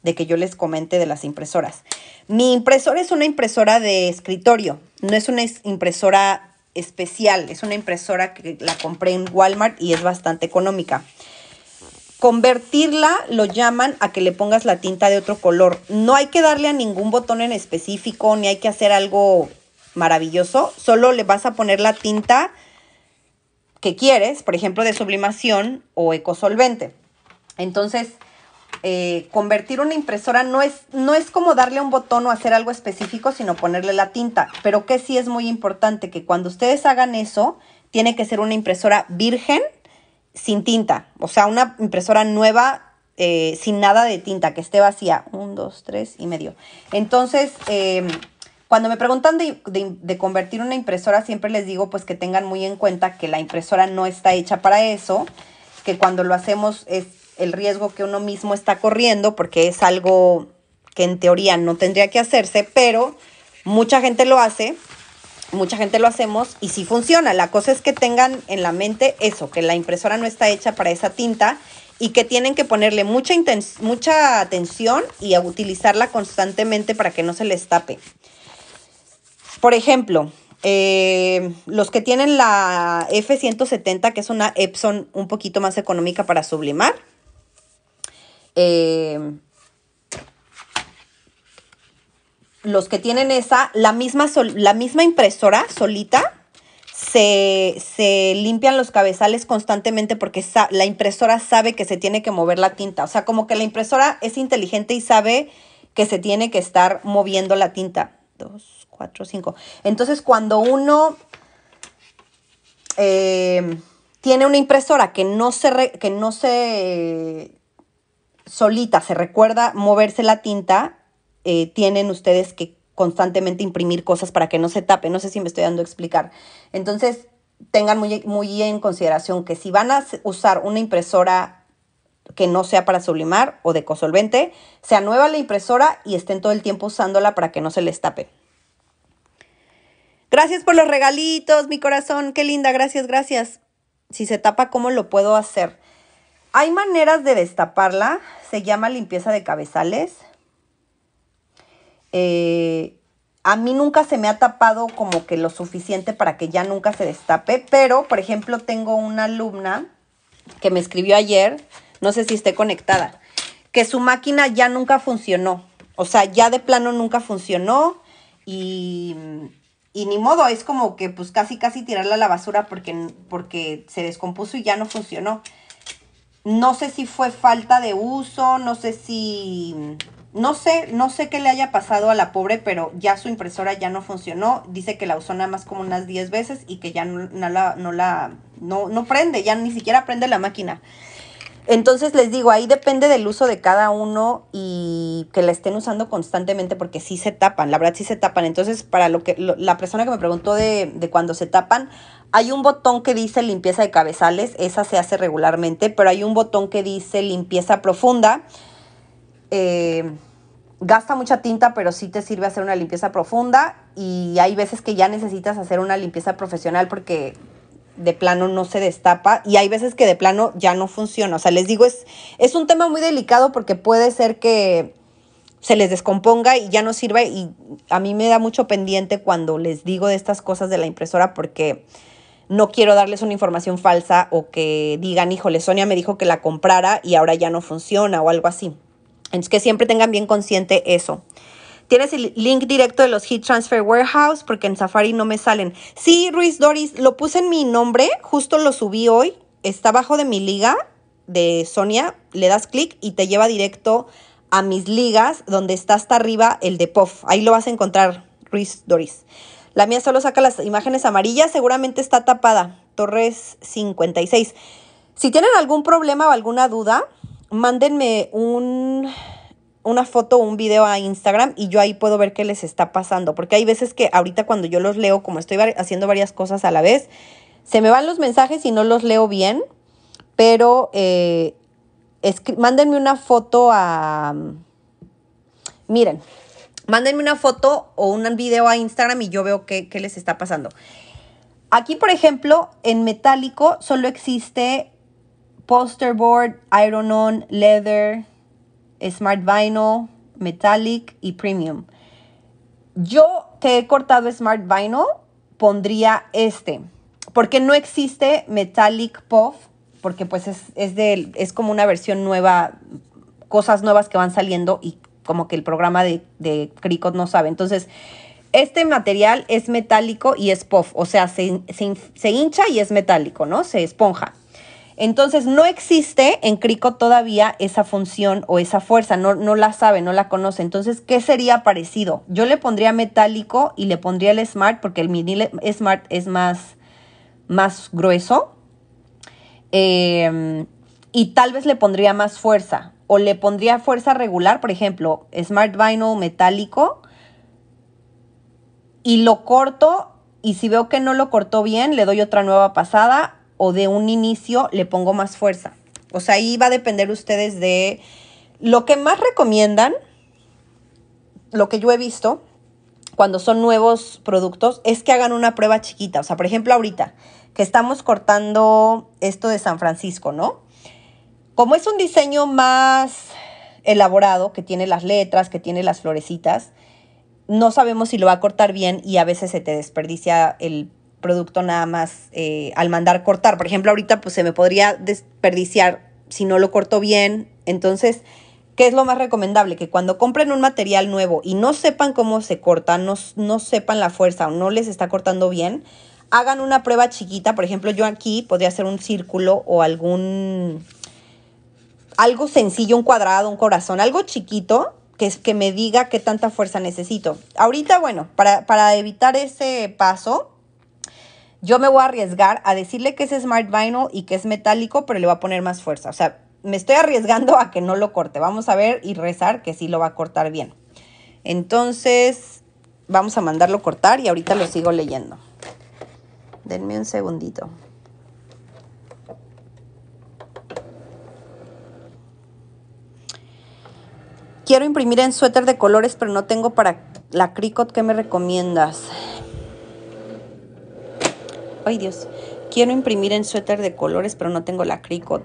de que yo les comente de las impresoras. Mi impresora es una impresora de escritorio, no es una impresora especial. Es una impresora que la compré en Walmart y es bastante económica. Convertirla lo llaman a que le pongas la tinta de otro color. No hay que darle a ningún botón en específico, ni hay que hacer algo maravilloso. Solo le vas a poner la tinta que quieres, por ejemplo, de sublimación o ecosolvente. Entonces, eh, convertir una impresora no es, no es como darle un botón o hacer algo específico, sino ponerle la tinta. Pero que sí es muy importante que cuando ustedes hagan eso, tiene que ser una impresora virgen sin tinta. O sea, una impresora nueva eh, sin nada de tinta, que esté vacía. Un, dos, tres y medio. Entonces, em, cuando me preguntan de, de, convertir una impresora, siempre les digo pues que tengan muy en cuenta que la impresora no está hecha para eso, que cuando lo hacemos es el riesgo que uno mismo está corriendo, porque es algo que en teoría no tendría que hacerse, pero mucha gente lo hace, mucha gente lo hacemos y sí funciona. La cosa es que tengan en la mente eso, que la impresora no está hecha para esa tinta y que tienen que ponerle mucha, mucha atención y a utilizarla constantemente para que no se les tape. Por ejemplo, eh, los que tienen la F170, que es una Epson un poquito más económica para sublimar, eh, los que tienen esa, la misma, la misma impresora solita, se, limpian los cabezales constantemente porque la impresora sabe que se tiene que mover la tinta. O sea, como que la impresora es inteligente y sabe que se tiene que estar moviendo la tinta. Dos, cuatro, cinco. Entonces, cuando uno eh, tiene una impresora que no se, que no se solita, se recuerda moverse la tinta, eh, tienen ustedes que constantemente imprimir cosas para que no se tape. No sé si me estoy dando a explicar. Entonces, tengan muy, muy en consideración que si van a usar una impresora que no sea para sublimar o de cosolvente, sea nueva la impresora y estén todo el tiempo usándola para que no se les tape. Gracias por los regalitos, mi corazón. Qué linda, gracias, gracias. Si se tapa, ¿cómo lo puedo hacer? Hay maneras de destaparla, se llama limpieza de cabezales. Eh, a mí nunca se me ha tapado como que lo suficiente para que ya nunca se destape, pero por ejemplo tengo una alumna que me escribió ayer, no sé si esté conectada, que su máquina ya nunca funcionó, o sea, ya de plano nunca funcionó y, ni modo, es como que pues casi casi tirarla a la basura porque, porque se descompuso y ya no funcionó. No sé si fue falta de uso, no sé si... No sé, no sé qué le haya pasado a la pobre, pero ya su impresora ya no funcionó. Dice que la usó nada más como unas 10 veces y que ya no, la, no no, prende, ya ni siquiera prende la máquina. Entonces les digo, ahí depende del uso de cada uno y que la estén usando constantemente porque sí se tapan, la verdad sí se tapan. Entonces, para lo que la persona que me preguntó de, de cuando se tapan, hay un botón que dice limpieza de cabezales, esa se hace regularmente, pero hay un botón que dice limpieza profunda. Eh, gasta mucha tinta, pero sí te sirve hacer una limpieza profunda y hay veces que ya necesitas hacer una limpieza profesional porque de plano no se destapa y hay veces que de plano ya no funciona. O sea, les digo, es, es un tema muy delicado porque puede ser que se les descomponga y ya no sirve y a mí me da mucho pendiente cuando les digo de estas cosas de la impresora porque no quiero darles una información falsa o que digan, híjole, Sonia me dijo que la comprara y ahora ya no funciona o algo así. Es que siempre tengan bien consciente eso. ¿Tienes el link directo de los Heat Transfer Warehouse? Porque en Safari no me salen. Sí, Ruiz Doris, lo puse en mi nombre, justo lo subí hoy. Está abajo de mi liga de Sonia. Le das clic y te lleva directo a mis ligas, donde está hasta arriba el de Puff. Ahí lo vas a encontrar, Ruiz Doris. La mía solo saca las imágenes amarillas, seguramente está tapada. Torres 56. Si tienen algún problema o alguna duda, mándenme una foto o un video a Instagram y yo ahí puedo ver qué les está pasando. Porque hay veces que ahorita cuando yo los leo, como estoy haciendo varias cosas a la vez, se me van los mensajes y no los leo bien. Pero eh, mándenme una foto a... Miren, Mándenme una foto o un video a Instagram y yo veo qué, les está pasando. Aquí, por ejemplo, en metálico solo existe poster board, iron on, leather, smart vinyl, metallic y premium. Yo que he cortado smart vinyl pondría este, porque no existe metallic puff, porque pues es, es como una versión nueva, cosas nuevas que van saliendo y como que el programa de, de no sabe. Entonces, este material es metálico y es puff, o sea, se, hincha y es metálico, ¿no? Se esponja. Entonces no existe en Cricut todavía esa función o esa fuerza, no, la sabe, no la conoce. Entonces, ¿qué sería parecido? Yo le pondría metálico y le pondría el Smart porque el mini Smart es más, más grueso. Em, y tal vez le pondría más fuerza, o le pondría fuerza regular, por ejemplo, Smart Vinyl metálico, y lo corto, y si veo que no lo cortó bien, le doy otra nueva pasada, o de un inicio le pongo más fuerza. O sea, ahí va a depender ustedes de lo que más recomiendan, lo que yo he visto cuando son nuevos productos, es que hagan una prueba chiquita. O sea, por ejemplo, ahorita que estamos cortando esto de San Francisco, ¿no? Como es un diseño más elaborado, que tiene las letras, que tiene las florecitas, no sabemos si lo va a cortar bien y a veces se te desperdicia el producto nada más eh, al mandar cortar. Por ejemplo, ahorita pues se me podría desperdiciar si no lo corto bien. Entonces, ¿qué es lo más recomendable? Que cuando compren un material nuevo y no sepan cómo se corta, no, no sepan la fuerza o no les está cortando bien, hagan una prueba chiquita. Por ejemplo, yo aquí podría hacer un círculo o algún algo sencillo, un cuadrado, un corazón, algo chiquito que, es, que me diga qué tanta fuerza necesito. Ahorita, bueno, para, para evitar ese paso, yo me voy a arriesgar a decirle que es smart vinyl y que es metálico, pero le voy a poner más fuerza. O sea, me estoy arriesgando a que no lo corte. Vamos a ver y rezar que sí lo va a cortar bien. Entonces, vamos a mandarlo cortar y ahorita lo sigo leyendo. Denme un segundito. Quiero imprimir en suéter de colores, pero no tengo para la Cricut. ¿Qué me recomiendas? Ay, Dios. Quiero imprimir en suéter de colores, pero no tengo la Cricut.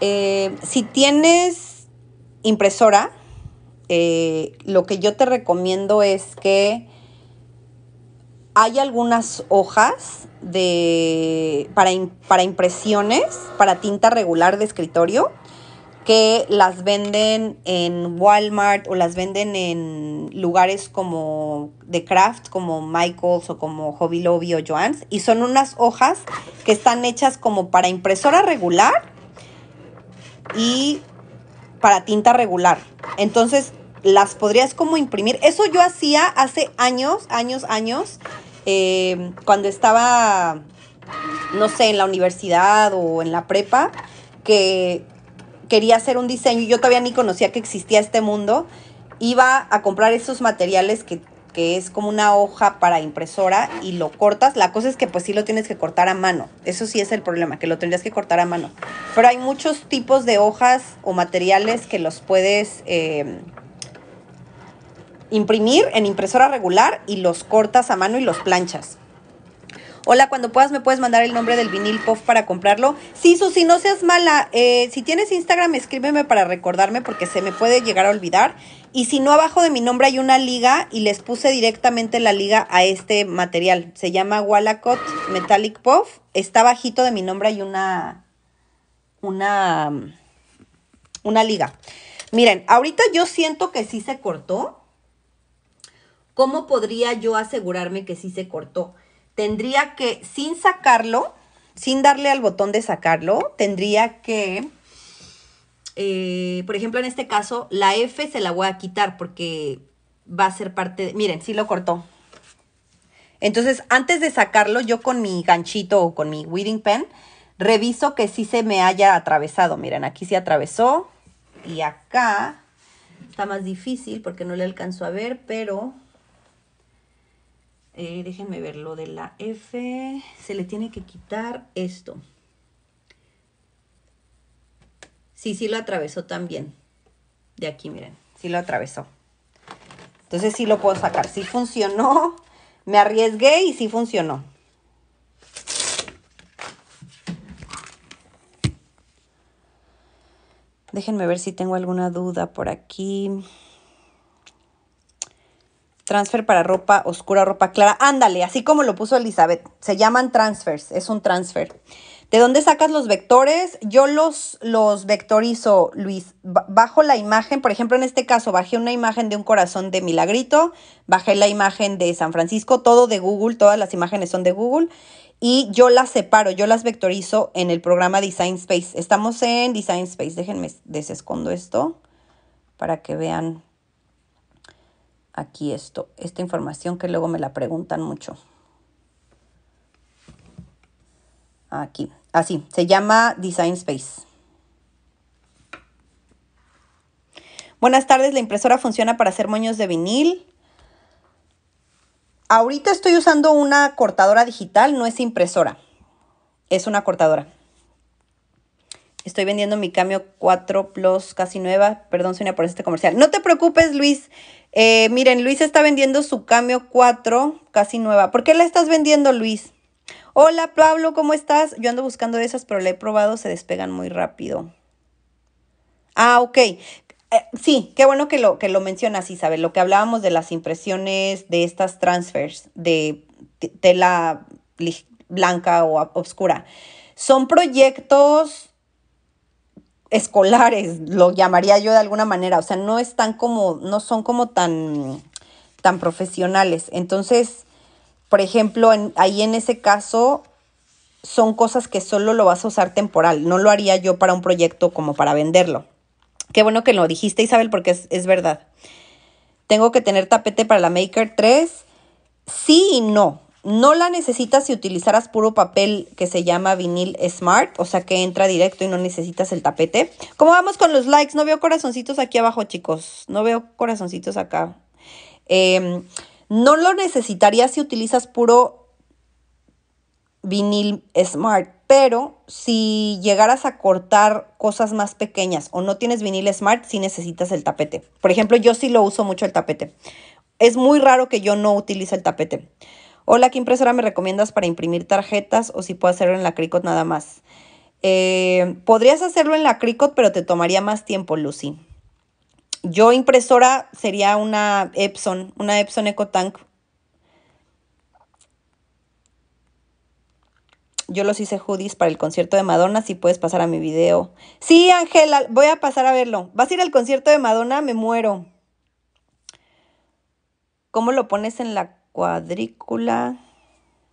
Eh, si tienes impresora, eh, lo que yo te recomiendo es que hay algunas hojas de, para, para impresiones, para tinta regular de escritorio que las venden en Walmart o las venden en lugares como de craft, como Michaels o como Hobby Lobby o Joann's. Y son unas hojas que están hechas como para impresora regular y para tinta regular. Entonces las podrías como imprimir. Eso yo hacía hace años, años, años, eh, cuando estaba, no sé, en la universidad o en la prepa, que quería hacer un diseño y yo todavía ni conocía que existía este mundo, iba a comprar esos materiales que, es como una hoja para impresora y lo cortas. La cosa es que pues sí lo tienes que cortar a mano. Eso sí es el problema, que lo tendrías que cortar a mano. Pero hay muchos tipos de hojas o materiales que los puedes eh, imprimir en impresora regular y los cortas a mano y los planchas. Hola, cuando puedas me puedes mandar el nombre del vinil puff para comprarlo. Sí, Susi, no seas mala. Eh, si tienes Instagram, escríbeme para recordarme porque se me puede llegar a olvidar. Y si no, abajo de mi nombre hay una liga y les puse directamente la liga a este material. Se llama Wallacott Metallic Puff. Está bajito de mi nombre hay una, una, una liga. Miren, ahorita yo siento que sí se cortó. ¿Cómo podría yo asegurarme que sí se cortó? tendría que, sin sacarlo, sin darle al botón de sacarlo, tendría que, eh, por ejemplo, en este caso, la F se la voy a quitar porque va a ser parte de, miren, sí lo cortó. Entonces, antes de sacarlo, yo con mi ganchito o con mi weeding pen, reviso que sí se me haya atravesado. Miren, aquí se atravesó y acá está más difícil porque no le alcanzó a ver, pero eh, déjenme ver lo de la F. Se le tiene que quitar esto. Sí, sí lo atravesó también. De aquí, miren. Sí lo atravesó. Entonces sí lo puedo sacar. Sí funcionó. Me arriesgué y sí funcionó. Déjenme ver si tengo alguna duda por aquí. Transfer para ropa oscura, ropa clara. Ándale, así como lo puso Elizabeth. Se llaman transfers, es un transfer. ¿De dónde sacas los vectores? Yo los, los vectorizo, Luis. Bajo la imagen, por ejemplo, en este caso, bajé una imagen de un corazón de milagrito, bajé la imagen de San Francisco, todo de Google, todas las imágenes son de Google. Y yo las separo, yo las vectorizo en el programa Design Space. Estamos en Design Space. Déjenme desescondo esto para que vean aquí esto, esta información que luego me la preguntan mucho. Aquí, así, se llama Design Space. Buenas tardes, la impresora funciona para hacer moños de vinil. Ahorita estoy usando una cortadora digital, no es impresora, es una cortadora. Estoy vendiendo mi cambio 4 Plus casi nueva. Perdón, Sonia, por este comercial. No te preocupes, Luis. Eh, miren, Luis está vendiendo su cambio 4 casi nueva. ¿Por qué la estás vendiendo, Luis? Hola, Pablo, ¿cómo estás? Yo ando buscando esas, pero la he probado. Se despegan muy rápido. Ah, ok. Eh, sí, qué bueno que lo, que lo mencionas, Isabel. Lo que hablábamos de las impresiones de estas transfers de tela blanca o oscura. Son proyectos escolares, lo llamaría yo de alguna manera, o sea, no están como, no son como tan, tan profesionales. Entonces, por ejemplo, ahí en ese caso son cosas que solo lo vas a usar temporal, no lo haría yo para un proyecto como para venderlo. Qué bueno que lo dijiste, Isabel, porque es, es verdad. Tengo que tener tapete para la Maker 3. Sí y no. No la necesitas si utilizaras puro papel que se llama vinil smart, o sea que entra directo y no necesitas el tapete. ¿Cómo vamos con los likes? No veo corazoncitos aquí abajo, chicos. No veo corazoncitos acá. Em, no lo necesitarías si utilizas puro vinil smart, pero si llegaras a cortar cosas más pequeñas o no tienes vinil smart, sí necesitas el tapete. Por ejemplo, yo sí lo uso mucho el tapete. Es muy raro que yo no utilice el tapete. Hola, ¿qué impresora me recomiendas para imprimir tarjetas o si puedo hacerlo en la Cricut nada más? Eh, podrías hacerlo en la Cricut, pero te tomaría más tiempo, Lucy. Yo impresora sería una Epson, una Epson EcoTank. Yo los hice hoodies para el concierto de Madonna, si puedes pasar a mi video. Sí, Ángela, voy a pasar a verlo. ¿Vas a ir al concierto de Madonna? Me muero. ¿Cómo lo pones en la cuadrícula.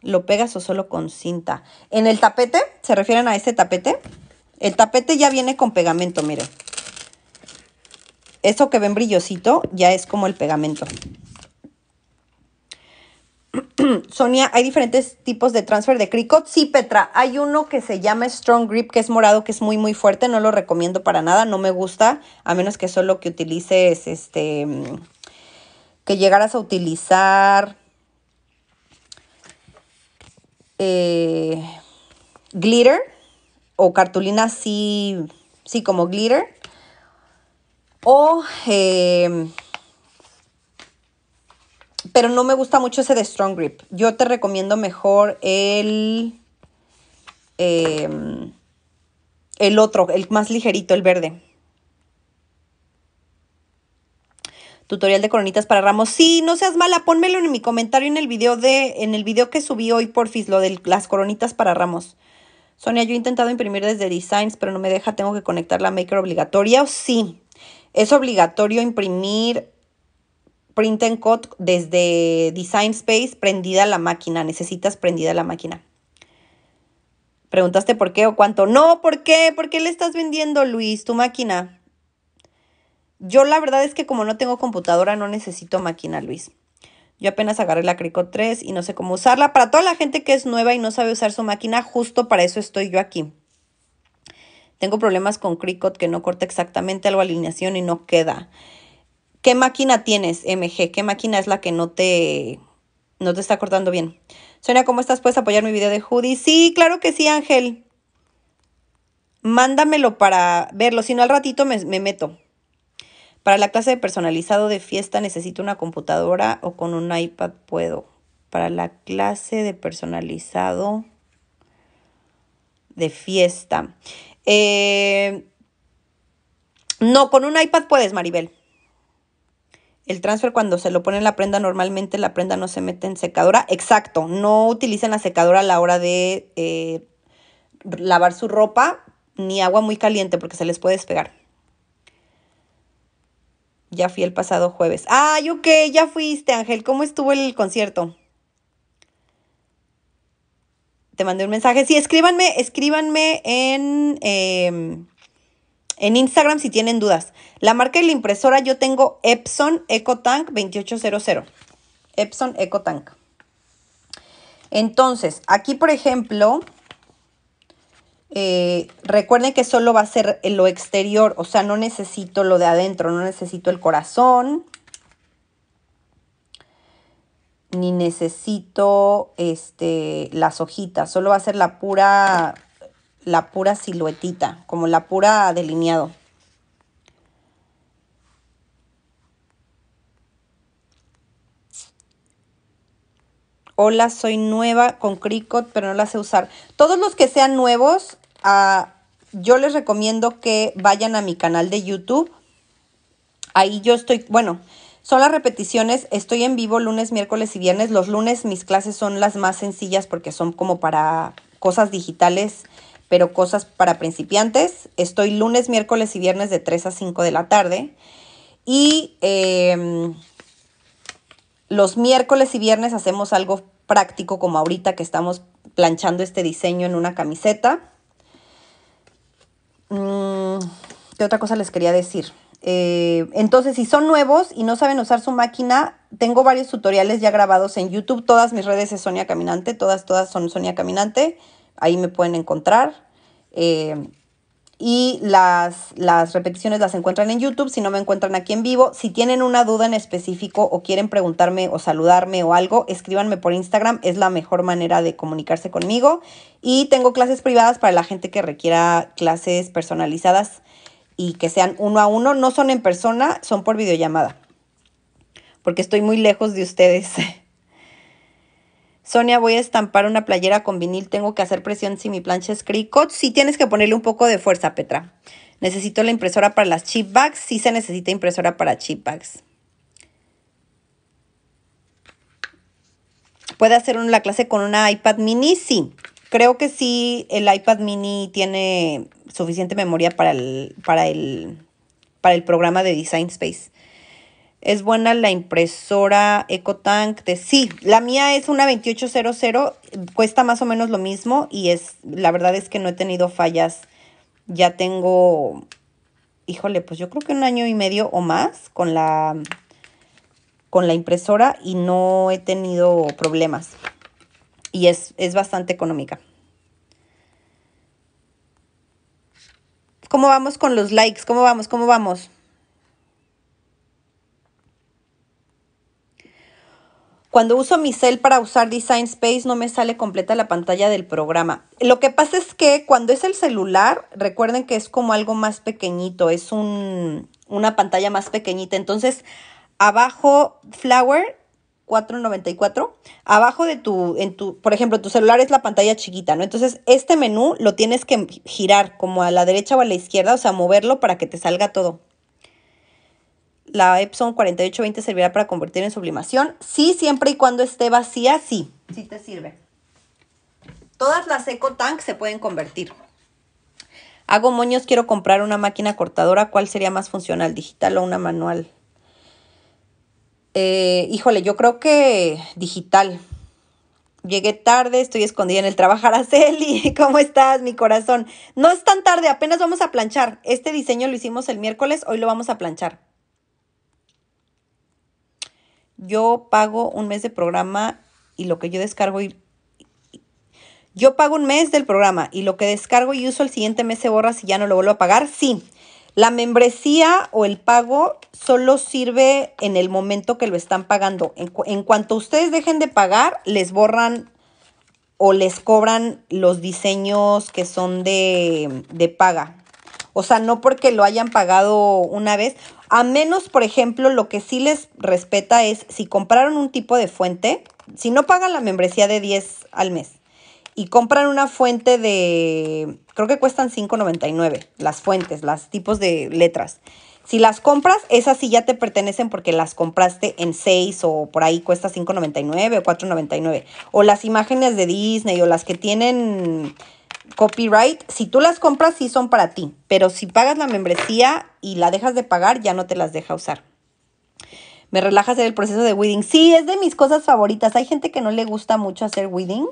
¿Lo pegas o solo con cinta? En el tapete, ¿se refieren a este tapete? El tapete ya viene con pegamento, miren. Eso que ven brillosito ya es como el pegamento. Sonia, ¿hay diferentes tipos de transfer de cricot? Sí, Petra, hay uno que se llama Strong Grip, que es morado, que es muy, muy fuerte. No lo recomiendo para nada, no me gusta, a menos que solo que utilices, este, mm, que llegaras a utilizar eh, glitter o cartulina así, sí, como glitter. O, eh, pero no me gusta mucho ese de Strong Grip. Yo te recomiendo mejor el, eh, el otro, el más ligerito, el verde. tutorial de coronitas para ramos. Sí, no seas mala, pónmelo en mi comentario en el video de, en el video que subí hoy, porfis, lo de las coronitas para ramos. Sonia, yo he intentado imprimir desde Designs, pero no me deja, tengo que conectar la maker obligatoria. Sí, es obligatorio imprimir print and Code desde Design Space, prendida la máquina, necesitas prendida la máquina. ¿Preguntaste por qué o cuánto? No, ¿por qué? ¿Por qué le estás vendiendo, Luis, tu máquina? Yo la verdad es que como no tengo computadora no necesito máquina, Luis. Yo apenas agarré la Cricut 3 y no sé cómo usarla. Para toda la gente que es nueva y no sabe usar su máquina, justo para eso estoy yo aquí. Tengo problemas con Cricut que no corta exactamente algo alineación y no queda. ¿Qué máquina tienes, MG? ¿Qué máquina es la que no te, no te está cortando bien? Sonia, ¿cómo estás? ¿Puedes apoyar mi video de Judy? Sí, claro que sí, Ángel. Mándamelo para verlo, si no al ratito me, me meto. Para la clase de personalizado de fiesta necesito una computadora o con un iPad puedo. Para la clase de personalizado de fiesta. Eh, no, con un iPad puedes, Maribel. El transfer cuando se lo pone en la prenda, normalmente la prenda no se mete en secadora. Exacto, no utilicen la secadora a la hora de eh, lavar su ropa ni agua muy caliente porque se les puede despegar. Ya fui el pasado jueves. Ay, ok, ya fuiste, Ángel. ¿Cómo estuvo el concierto? Te mandé un mensaje. Sí, escríbanme, escríbanme en, em, en Instagram si tienen dudas. La marca de la impresora, yo tengo Epson EcoTank 2800. Epson EcoTank. Entonces, aquí, por ejemplo, eh, recuerden que solo va a ser lo exterior, o sea, no necesito lo de adentro, no necesito el corazón, ni necesito este, las hojitas, solo va a ser la pura, la pura siluetita, como la pura delineado. Hola, soy nueva con Cricut, pero no la sé usar. Todos los que sean nuevos, ah, yo les recomiendo que vayan a mi canal de YouTube. Ahí yo estoy, bueno, son las repeticiones. Estoy en vivo lunes, miércoles y viernes. Los lunes mis clases son las más sencillas porque son como para cosas digitales, pero cosas para principiantes. Estoy lunes, miércoles y viernes de 3 a 5 de la tarde. Y... Em, los miércoles y viernes hacemos algo práctico como ahorita que estamos planchando este diseño en una camiseta. Mm, ¿Qué otra cosa les quería decir? Eh, entonces, si son nuevos y no saben usar su máquina, tengo varios tutoriales ya grabados en YouTube. Todas mis redes es Sonia Caminante, todas, todas son Sonia Caminante. Ahí me pueden encontrar. Eh, y las, repeticiones las encuentran en YouTube, si no me encuentran aquí en vivo. Si tienen una duda en específico o quieren preguntarme o saludarme o algo, escríbanme por Instagram, es la mejor manera de comunicarse conmigo. Y tengo clases privadas para la gente que requiera clases personalizadas y que sean uno a uno, no son en persona, son por videollamada, porque estoy muy lejos de ustedes. Sonia, voy a estampar una playera con vinil, tengo que hacer presión si mi plancha es Cricut. Sí tienes que ponerle un poco de fuerza, Petra. Necesito la impresora para las chip bags, sí se necesita impresora para chip bags. ¿Puede hacer la clase con una iPad mini? Sí. Creo que sí, el iPad mini tiene suficiente memoria para el, para para el programa de Design Space. ¿Es buena la impresora EcoTank? De... Sí, la mía es una 2800, cuesta más o menos lo mismo y es, la verdad es que no he tenido fallas. Ya tengo, híjole, pues yo creo que un año y medio o más con la, con la impresora y no he tenido problemas. Y es, es bastante económica. ¿Cómo vamos con los likes? ¿Cómo vamos? ¿Cómo vamos? Cuando uso mi cel para usar Design Space no me sale completa la pantalla del programa. Lo que pasa es que cuando es el celular, recuerden que es como algo más pequeñito, es una pantalla más pequeñita. Entonces, abajo, Flower 494, abajo de tu, en tu, por ejemplo, tu celular es la pantalla chiquita, ¿no? Entonces, este menú lo tienes que girar como a la derecha o a la izquierda, o sea, moverlo para que te salga todo la Epson 4820 servirá para convertir en sublimación. Sí, siempre y cuando esté vacía, sí, sí te sirve. Todas las EcoTank se pueden convertir. Hago moños, quiero comprar una máquina cortadora. ¿Cuál sería más funcional, digital o una manual? Eh, híjole, yo creo que digital. Llegué tarde, estoy escondida en el trabajar. a Araceli, ¿cómo estás, mi corazón? No es tan tarde, apenas vamos a planchar. Este diseño lo hicimos el miércoles, hoy lo vamos a planchar yo pago un mes de programa y lo que yo descargo y... Yo pago un mes del programa y lo que descargo y uso el siguiente mes se borra si ya no lo vuelvo a pagar. Sí, la membresía o el pago solo sirve en el momento que lo están pagando. En, cuanto ustedes dejen de pagar, les borran o les cobran los diseños que son de, de paga. O sea, no porque lo hayan pagado una vez. A menos, por ejemplo, lo que sí les respeta es si compraron un tipo de fuente, si no pagan la membresía de 10 al mes y compran una fuente de, creo que cuestan 5.99 las fuentes, los tipos de letras. Si las compras, esas sí ya te pertenecen porque las compraste en 6 o por ahí cuesta 5.99 o 4.99. O las imágenes de Disney o las que tienen copyright, si tú las compras sí son para ti, pero si pagas la membresía y la dejas de pagar, ya no te las deja usar. Me relaja hacer el proceso de weeding. Sí, es de mis cosas favoritas. Hay gente que no le gusta mucho hacer weeding.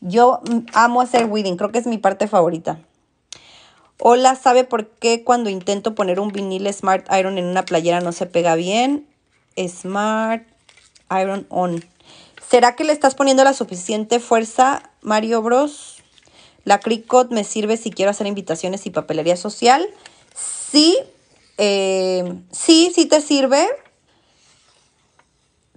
Yo amo hacer weeding, creo que es mi parte favorita. Hola, ¿sabe por qué cuando intento poner un vinil Smart Iron en una playera no se pega bien? Smart Iron On. ¿Será que le estás poniendo la suficiente fuerza, Mario Bros? La Cricut me sirve si quiero hacer invitaciones y papelería social. Sí, eh, sí, sí te sirve.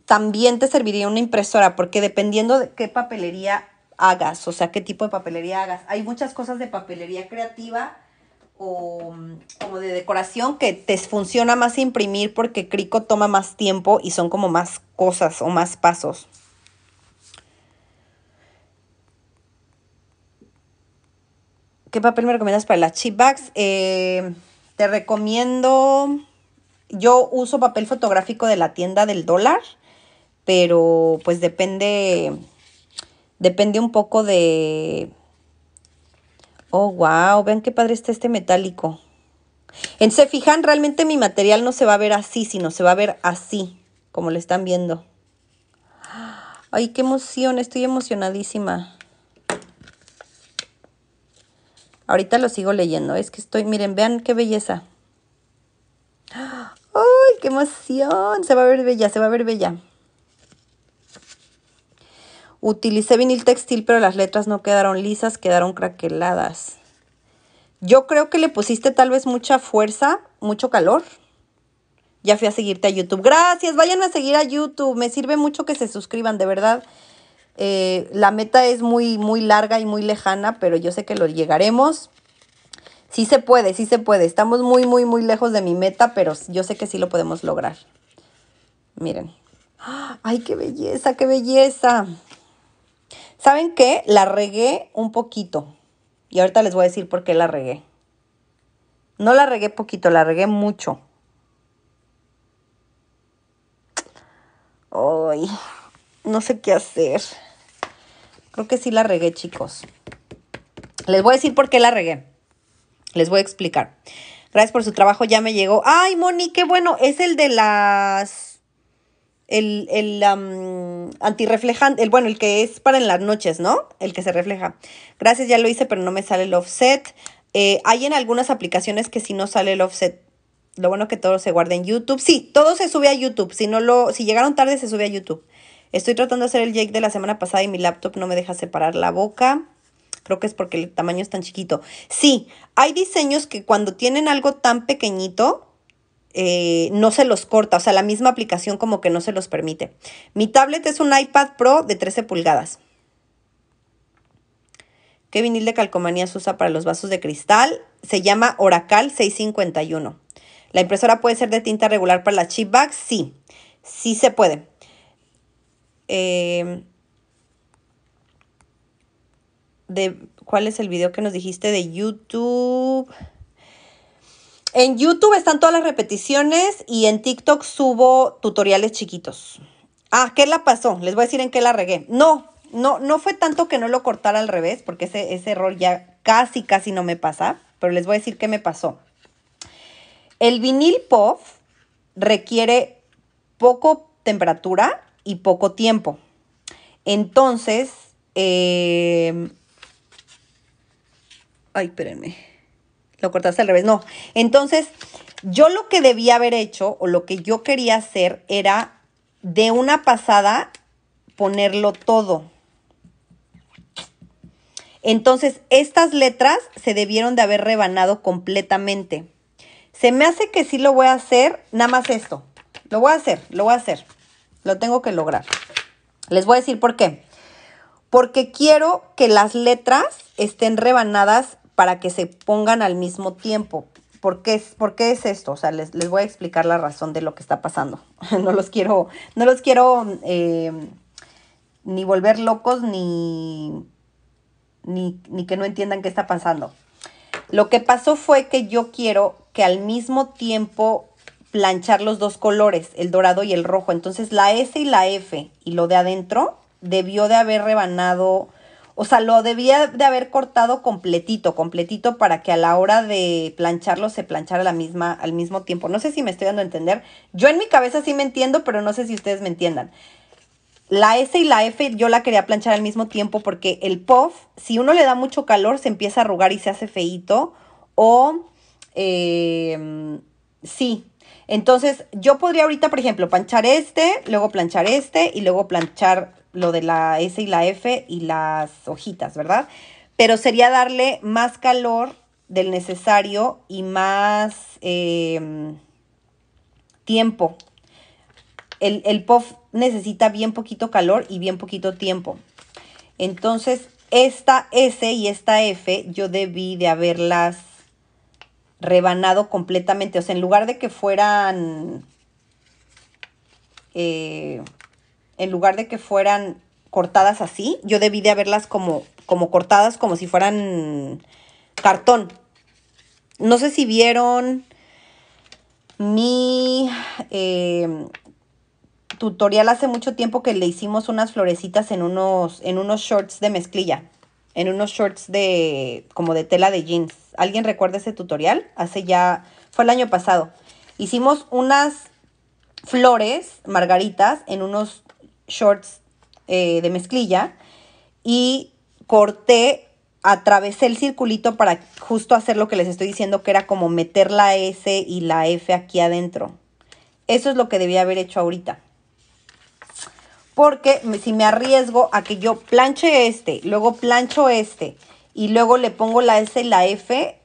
También te serviría una impresora, porque dependiendo de qué papelería hagas, o sea, qué tipo de papelería hagas. Hay muchas cosas de papelería creativa o mm, como de decoración que te funciona más imprimir porque Cricut toma más tiempo y son como más cosas o más pasos. ¿Qué papel me recomiendas para las chip bags? Eh, te recomiendo, yo uso papel fotográfico de la tienda del dólar, pero pues depende, depende un poco de... Oh, wow, vean qué padre está este metálico. En se fijan, realmente mi material no se va a ver así, sino se va a ver así, como lo están viendo. Ay, qué emoción, estoy emocionadísima. Ahorita lo sigo leyendo. Es que estoy, miren, vean qué belleza. ¡Ay, qué emoción! Se va a ver bella, se va a ver bella. Utilicé vinil textil, pero las letras no quedaron lisas, quedaron craqueladas. Yo creo que le pusiste tal vez mucha fuerza, mucho calor. Ya fui a seguirte a YouTube. Gracias, vayan a seguir a YouTube. Me sirve mucho que se suscriban, de verdad. Eh, la meta es muy, muy larga y muy lejana, pero yo sé que lo llegaremos. Sí se puede, sí se puede. Estamos muy, muy, muy lejos de mi meta, pero yo sé que sí lo podemos lograr. Miren. ¡Ah! ¡Ay, qué belleza, qué belleza! ¿Saben qué? La regué un poquito. Y ahorita les voy a decir por qué la regué. No la regué poquito, la regué mucho. Ay, no sé qué hacer. Creo que sí la regué, chicos. Les voy a decir por qué la regué. Les voy a explicar. Gracias por su trabajo, ya me llegó. Ay, Moni, qué bueno. Es el de las... El, el antirreflejante, el bueno, el que es para en las noches, ¿no? El que se refleja. Gracias, ya lo hice, pero no me sale el offset. Eh, hay en algunas aplicaciones que si no sale el offset. Lo bueno que todo se guarda en YouTube. Sí, todo se sube a YouTube. Si no lo, si llegaron tarde, se sube a YouTube. Estoy tratando de hacer el Jake de la semana pasada y mi laptop no me deja separar la boca. Creo que es porque el tamaño es tan chiquito. Sí, hay diseños que cuando tienen algo tan pequeñito, eh, no se los corta. O sea, la misma aplicación como que no se los permite. Mi tablet es un iPad Pro de 13 pulgadas. ¿Qué vinil de calcomanías usa para los vasos de cristal? Se llama Oracle 651. ¿La impresora puede ser de tinta regular para las chip bags? Sí, sí se puede. Em, de cuál es el video que nos dijiste de YouTube. En YouTube están todas las repeticiones y en TikTok subo tutoriales chiquitos. Ah, ¿qué la pasó? Les voy a decir en qué la regué. No, no, no fue tanto que no lo cortara al revés, porque ese, error ya casi, casi no me pasa, pero les voy a decir qué me pasó. El vinil puff requiere poco temperatura y poco tiempo. Entonces, eh, ay, espérenme, lo cortaste al revés, no. Entonces, yo lo que debía haber hecho o lo que yo quería hacer era de una pasada ponerlo todo. Entonces, estas letras se debieron de haber rebanado completamente. Se me hace que sí lo voy a hacer, nada más esto. Lo voy a hacer, lo voy a hacer. Lo tengo que lograr. Les voy a decir por qué. Porque quiero que las letras estén rebanadas para que se pongan al mismo tiempo. ¿Por qué, es esto? O sea, les, voy a explicar la razón de lo que está pasando. No los quiero, no los quiero eh, ni volver locos ni, ni que no entiendan qué está pasando. Lo que pasó fue que yo quiero que al mismo tiempo planchar los dos colores, el dorado y el rojo. Entonces la S y la F y lo de adentro debió de haber rebanado, o sea, lo debía de haber cortado completito, completito para que a la hora de plancharlo se planchara la misma, al mismo tiempo. No sé si me estoy dando a entender. Yo en mi cabeza sí me entiendo, pero no sé si ustedes me entiendan. La S y la F yo la quería planchar al mismo tiempo porque el puff, si uno le da mucho calor, se empieza a arrugar y se hace feito. O, eh, sí, entonces, yo podría ahorita, por ejemplo, planchar este, luego planchar este y luego planchar lo de la S y la F y las hojitas, ¿verdad? Pero sería darle más calor del necesario y más em, tiempo. El, el puff necesita bien poquito calor y bien poquito tiempo. Entonces, esta S y esta F yo debí de haberlas rebanado completamente. O sea, en lugar de que fueran. Eh, en lugar de que fueran cortadas así, yo debí de haberlas como, como cortadas, como si fueran cartón. No sé si vieron mi eh, tutorial hace mucho tiempo que le hicimos unas florecitas en unos, en unos shorts de mezclilla, en unos shorts de como de tela de jeans. ¿Alguien recuerda ese tutorial? Hace ya, fue el año pasado. Hicimos unas flores, margaritas, en unos shorts eh, de mezclilla y corté, atravesé el circulito para justo hacer lo que les estoy diciendo, que era como meter la S y la F aquí adentro. Eso es lo que debía haber hecho ahorita porque si me arriesgo a que yo planche este, luego plancho este, y luego le pongo la S y la F,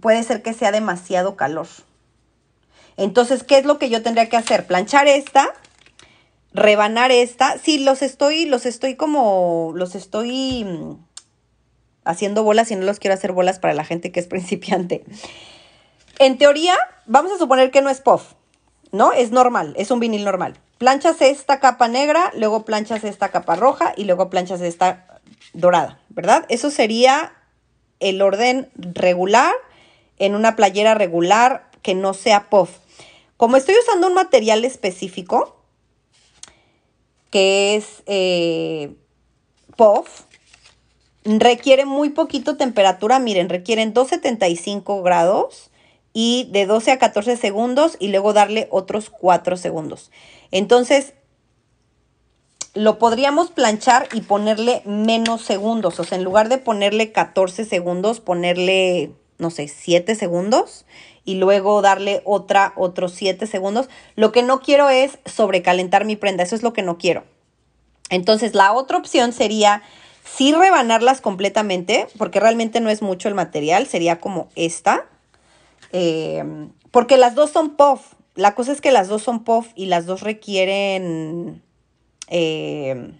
puede ser que sea demasiado calor. Entonces, ¿qué es lo que yo tendría que hacer? Planchar esta, rebanar esta. Sí, los estoy, los estoy como, los estoy mm, haciendo bolas y no los quiero hacer bolas para la gente que es principiante. En teoría, vamos a suponer que no es puff, ¿no? Es normal, es un vinil normal. Planchas esta capa negra, luego planchas esta capa roja y luego planchas esta dorada, ¿verdad? Eso sería el orden regular en una playera regular que no sea puff. Como estoy usando un material específico, que es eh, puff, requiere muy poquito temperatura. Miren, requieren 275 grados y de 12 a 14 segundos y luego darle otros 4 segundos. Entonces, lo podríamos planchar y ponerle menos segundos. O sea, en lugar de ponerle 14 segundos, ponerle, no sé, 7 segundos y luego darle otra, otros 7 segundos. Lo que no quiero es sobrecalentar mi prenda. Eso es lo que no quiero. Entonces, la otra opción sería sí rebanarlas completamente, porque realmente no es mucho el material. Sería como esta. Em, porque las dos son puff. La cosa es que las dos son puff y las dos requieren eh,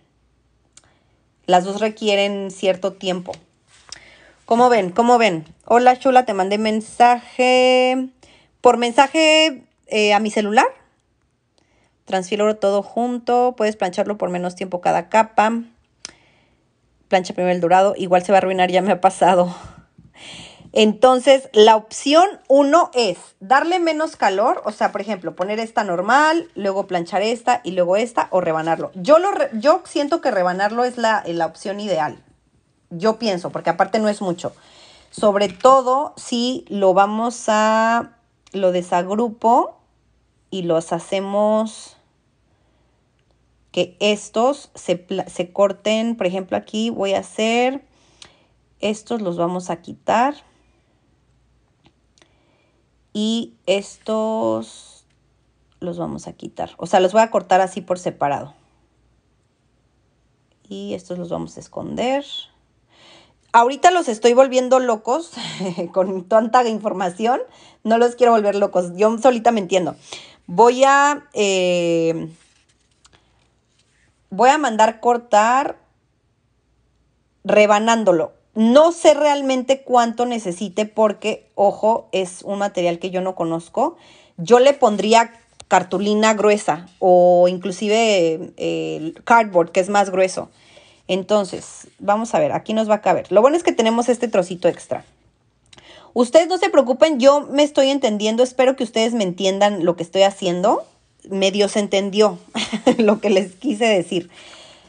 las dos requieren cierto tiempo. ¿Cómo ven? como ven? Hola Chula, te mandé mensaje por mensaje eh, a mi celular. Transfiero todo junto, puedes plancharlo por menos tiempo cada capa. Plancha primero el dorado, igual se va a arruinar, ya me ha pasado. Entonces, la opción uno es darle menos calor, o sea, por ejemplo, poner esta normal, luego planchar esta y luego esta o rebanarlo. Yo, yo siento que rebanarlo es la, opción ideal, yo pienso, porque aparte no es mucho. Sobre todo si lo vamos a, lo desagrupo y los hacemos que estos se corten, por ejemplo, aquí voy a hacer, estos los vamos a quitar y estos los vamos a quitar. O sea, los voy a cortar así por separado. Y estos los vamos a esconder. Ahorita los estoy volviendo locos con tanta información. No los quiero volver locos. Yo solita me entiendo. Voy a... Eh, voy a mandar cortar rebanándolo. No sé realmente cuánto necesite porque, ojo, es un material que yo no conozco. Yo le pondría cartulina gruesa o inclusive eh, cardboard, que es más grueso. Entonces, vamos a ver, aquí nos va a caber. Lo bueno es que tenemos este trocito extra. Ustedes no se preocupen, yo me estoy entendiendo, espero que ustedes me entiendan lo que estoy haciendo. Medio se entendió lo que les quise decir.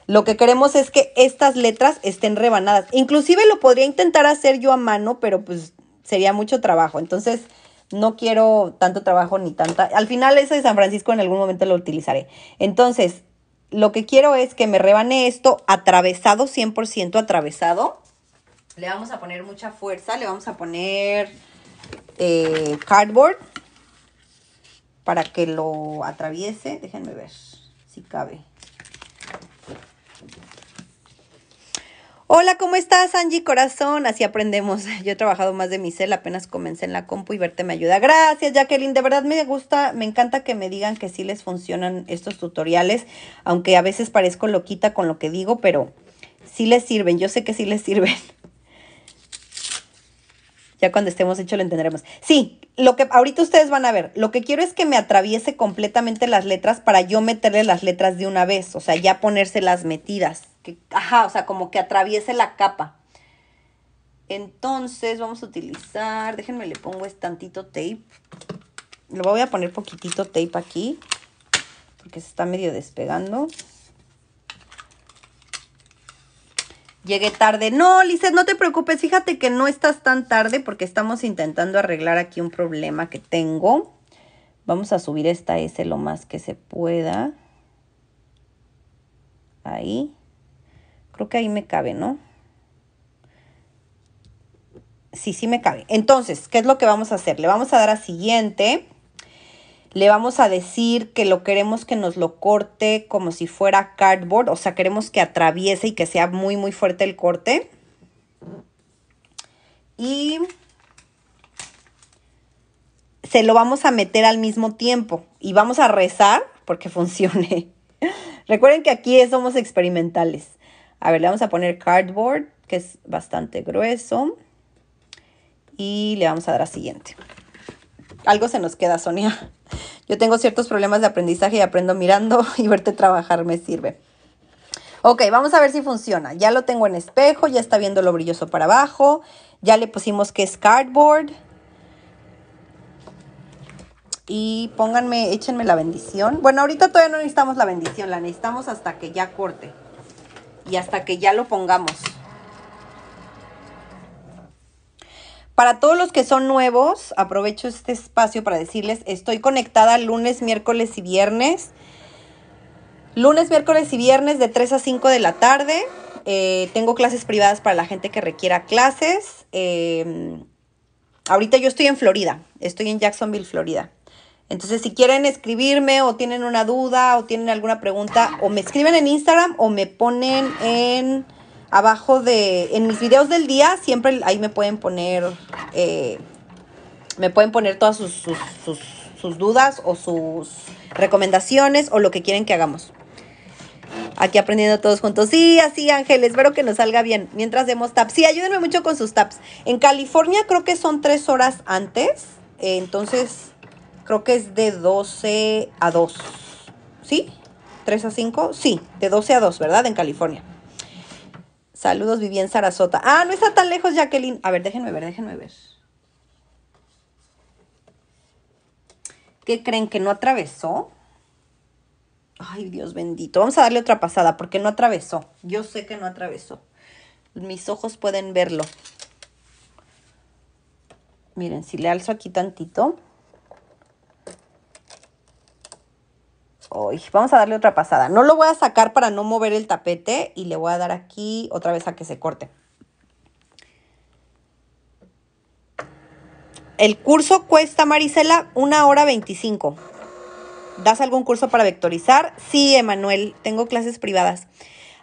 Lo que queremos es que estas letras estén rebanadas. Inclusive lo podría intentar hacer yo a mano, pero pues sería mucho trabajo. Entonces, no quiero tanto trabajo ni tanta... Al final ese de San Francisco en algún momento lo utilizaré. Entonces, lo que quiero es que me rebane esto atravesado, 100% atravesado. Le vamos a poner mucha fuerza, le vamos a poner eh, cardboard para que lo atraviese. Déjenme ver si cabe. Hola, ¿cómo estás, Angie Corazón? Así aprendemos. Yo he trabajado más de mi cel, apenas comencé en la compu y verte me ayuda. Gracias, Jacqueline. De verdad me gusta, me encanta que me digan que sí les funcionan estos tutoriales, aunque a veces parezco loquita con lo que digo, pero sí les sirven. Yo sé que sí les sirven cuando estemos hecho lo entenderemos. Sí, lo que ahorita ustedes van a ver, lo que quiero es que me atraviese completamente las letras para yo meterle las letras de una vez, o sea, ya las metidas. Que, ajá, o sea, como que atraviese la capa. Entonces vamos a utilizar, déjenme le pongo este tantito tape. Lo voy a poner poquitito tape aquí, porque se está medio despegando. llegué tarde. No, Lizeth, no te preocupes, fíjate que no estás tan tarde porque estamos intentando arreglar aquí un problema que tengo. Vamos a subir esta S lo más que se pueda. Ahí. Creo que ahí me cabe, ¿no? Sí, sí me cabe. Entonces, ¿qué es lo que vamos a hacer? Le vamos a dar a siguiente le vamos a decir que lo queremos que nos lo corte como si fuera cardboard, o sea, queremos que atraviese y que sea muy, muy fuerte el corte. Y se lo vamos a meter al mismo tiempo y vamos a rezar porque funcione. Recuerden que aquí somos experimentales. A ver, le vamos a poner cardboard, que es bastante grueso. Y le vamos a dar a siguiente algo se nos queda, Sonia. Yo tengo ciertos problemas de aprendizaje y aprendo mirando y verte trabajar me sirve. Ok, vamos a ver si funciona. Ya lo tengo en espejo, ya está viendo lo brilloso para abajo. Ya le pusimos que es cardboard. Y pónganme, échenme la bendición. Bueno, ahorita todavía no necesitamos la bendición, la necesitamos hasta que ya corte. Y hasta que ya lo pongamos. Para todos los que son nuevos, aprovecho este espacio para decirles, estoy conectada lunes, miércoles y viernes. Lunes, miércoles y viernes de 3 a 5 de la tarde. Eh, tengo clases privadas para la gente que requiera clases. Em, ahorita yo estoy en Florida, estoy en Jacksonville, Florida. Entonces, si quieren escribirme o tienen una duda o tienen alguna pregunta, o me escriben en Instagram o me ponen en abajo de, en mis videos del día, siempre ahí me pueden poner, eh, me pueden poner todas sus, sus, dudas o sus recomendaciones o lo que quieren que hagamos aquí aprendiendo todos juntos. Sí, así Ángel, espero que nos salga bien. Mientras demos taps. Sí, ayúdenme mucho con sus taps. En California creo que son tres horas antes. Eh, entonces, creo que es de 12 a 2. ¿Sí? ¿3 a 5? Sí, de 12 a 2, ¿verdad? En California. Saludos, viví en Sarasota. Ah, no está tan lejos, Jacqueline. A ver, déjenme ver, déjenme ver. ¿Qué creen que no atravesó? Ay, Dios bendito. Vamos a darle otra pasada porque no atravesó. Yo sé que no atravesó. Mis ojos pueden verlo. Miren, si le alzo aquí tantito. vamos a darle otra pasada. No lo voy a sacar para no mover el tapete y le voy a dar aquí otra vez a que se corte. El curso cuesta, Marisela, una hora 25. ¿Das algún curso para vectorizar? Sí, Emanuel, tengo clases privadas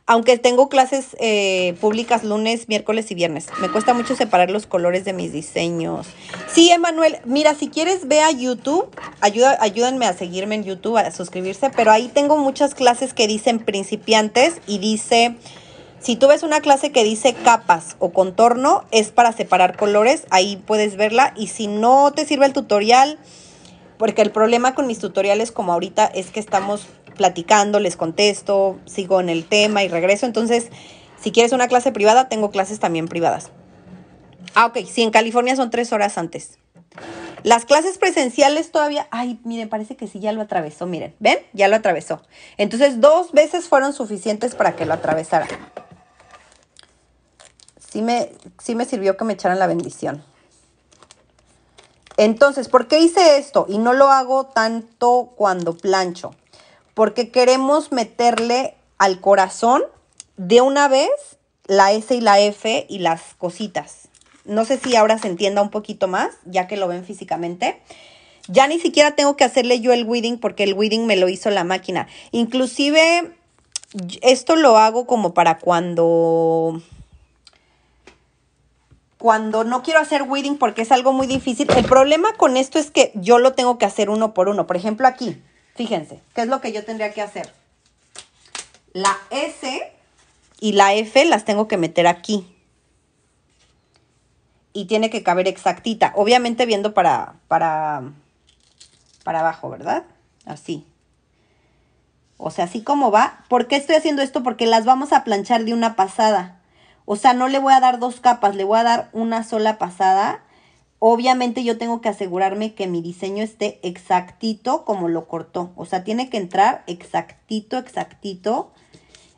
aunque tengo clases eh, públicas lunes, miércoles y viernes. Me cuesta mucho separar los colores de mis diseños. Sí, Emanuel, mira, si quieres ver a YouTube, ayuda, ayúdenme a seguirme en YouTube, a suscribirse, pero ahí tengo muchas clases que dicen principiantes y dice, si tú ves una clase que dice capas o contorno, es para separar colores, ahí puedes verla y si no te sirve el tutorial... Porque el problema con mis tutoriales como ahorita es que estamos platicando, les contesto, sigo en el tema y regreso. Entonces, si quieres una clase privada, tengo clases también privadas. Ah, ok, sí, en California son tres horas antes. Las clases presenciales todavía, ay, miren, parece que sí, ya lo atravesó, miren, ¿ven? Ya lo atravesó. Entonces, dos veces fueron suficientes para que lo atravesara. Sí me, sí me sirvió que me echaran la bendición. Entonces, ¿por qué hice esto? Y no lo hago tanto cuando plancho porque queremos meterle al corazón de una vez la S y la F y las cositas. No sé si ahora se entienda un poquito más, ya que lo ven físicamente. Ya ni siquiera tengo que hacerle yo el weeding porque el weeding me lo hizo la máquina. Inclusive esto lo hago como para cuando cuando no quiero hacer weeding porque es algo muy difícil. El problema con esto es que yo lo tengo que hacer uno por uno. Por ejemplo, aquí Fíjense, ¿qué es lo que yo tendría que hacer? La S y la F las tengo que meter aquí. Y tiene que caber exactita. Obviamente viendo para, para, para abajo, ¿verdad? Así. O sea, así como va. ¿Por qué estoy haciendo esto? Porque las vamos a planchar de una pasada. O sea, no le voy a dar dos capas, le voy a dar una sola pasada Obviamente yo tengo que asegurarme que mi diseño esté exactito como lo cortó. O sea, tiene que entrar exactito, exactito.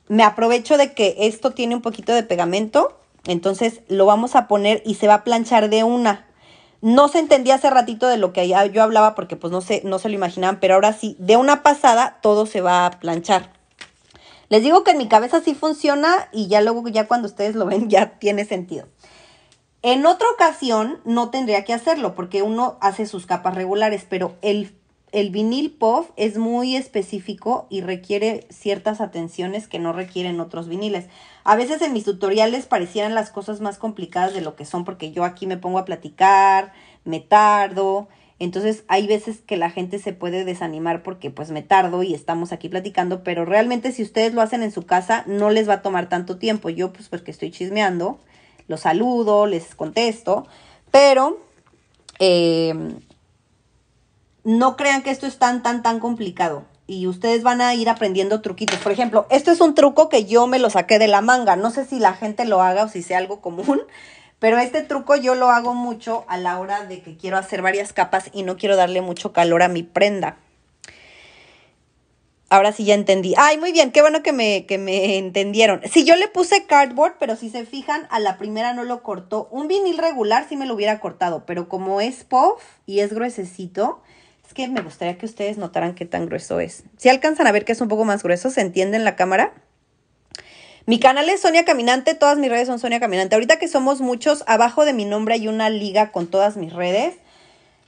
Me aprovecho de que esto tiene un poquito de pegamento. Entonces lo vamos a poner y se va a planchar de una. No se entendía hace ratito de lo que yo hablaba porque pues no se, no se lo imaginaban, pero ahora sí, de una pasada todo se va a planchar. Les digo que en mi cabeza sí funciona y ya luego, ya cuando ustedes lo ven, ya tiene sentido. En otra ocasión no tendría que hacerlo porque uno hace sus capas regulares, pero el, el vinil puff es muy específico y requiere ciertas atenciones que no requieren otros viniles. A veces en mis tutoriales parecieran las cosas más complicadas de lo que son porque yo aquí me pongo a platicar, me tardo, entonces hay veces que la gente se puede desanimar porque pues me tardo y estamos aquí platicando, pero realmente si ustedes lo hacen en su casa no les va a tomar tanto tiempo. Yo pues porque estoy chismeando los saludo, les contesto, pero eh, no crean que esto es tan, tan, tan complicado. Y ustedes van a ir aprendiendo truquitos. Por ejemplo, este es un truco que yo me lo saqué de la manga. No sé si la gente lo haga o si sea algo común, pero este truco yo lo hago mucho a la hora de que quiero hacer varias capas y no quiero darle mucho calor a mi prenda. Ahora sí ya entendí. Ay, muy bien, qué bueno que me, que me entendieron. Sí, yo le puse cardboard, pero si se fijan, a la primera no lo cortó. Un vinil regular sí me lo hubiera cortado, pero como es puff y es gruesecito, es que me gustaría que ustedes notaran qué tan grueso es. Si alcanzan a ver que es un poco más grueso, ¿se entiende en la cámara? Mi canal es Sonia Caminante, todas mis redes son Sonia Caminante. Ahorita que somos muchos, abajo de mi nombre hay una liga con todas mis redes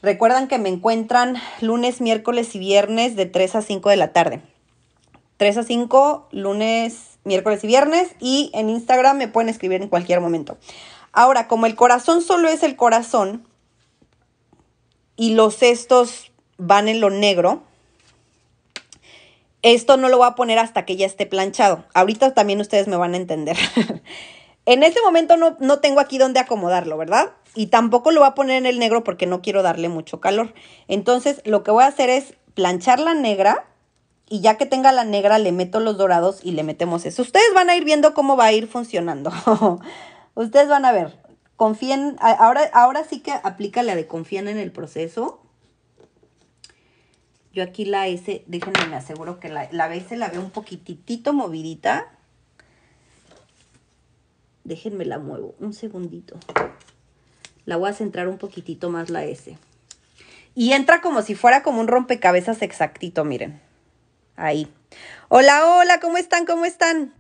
Recuerdan que me encuentran lunes, miércoles y viernes de 3 a 5 de la tarde. 3 a 5, lunes, miércoles y viernes. Y en Instagram me pueden escribir en cualquier momento. Ahora, como el corazón solo es el corazón y los cestos van en lo negro, esto no lo voy a poner hasta que ya esté planchado. Ahorita también ustedes me van a entender. En ese momento no, tengo aquí donde acomodarlo, ¿verdad? Y tampoco lo voy a poner en el negro porque no quiero darle mucho calor. Entonces lo que voy a hacer es planchar la negra y ya que tenga la negra le meto los dorados y le metemos eso. Ustedes van a ir viendo cómo va a ir funcionando. Ustedes van a ver. Confíen, ahora, ahora sí que aplica la de confían en el proceso. Yo aquí la S, déjenme, me aseguro que la, la se la veo un poquitito movidita. Déjenme la muevo. Un segundito. La voy a centrar un poquitito más la S. Y entra como si fuera como un rompecabezas exactito, miren. Ahí. Hola, hola, ¿cómo están? ¿Cómo están?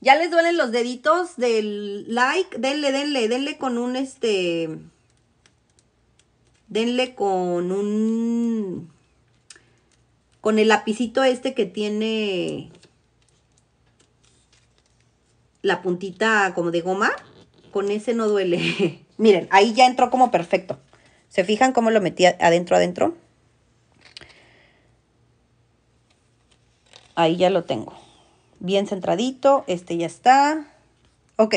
Ya les duelen los deditos del like. Denle, denle, denle con un este. Denle con un. Con el lapicito este que tiene la puntita como de goma, con ese no duele. Miren, ahí ya entró como perfecto. ¿Se fijan cómo lo metí adentro, adentro? Ahí ya lo tengo. Bien centradito, este ya está. Ok,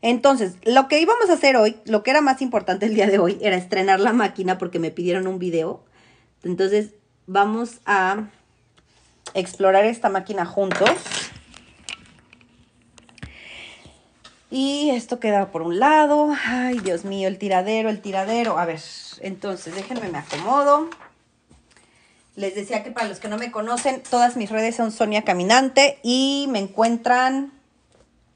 entonces, lo que íbamos a hacer hoy, lo que era más importante el día de hoy, era estrenar la máquina porque me pidieron un video. Entonces, vamos a explorar esta máquina juntos. Y esto queda por un lado. Ay, Dios mío, el tiradero, el tiradero. A ver, entonces déjenme, me acomodo. Les decía que para los que no me conocen, todas mis redes son Sonia Caminante y me encuentran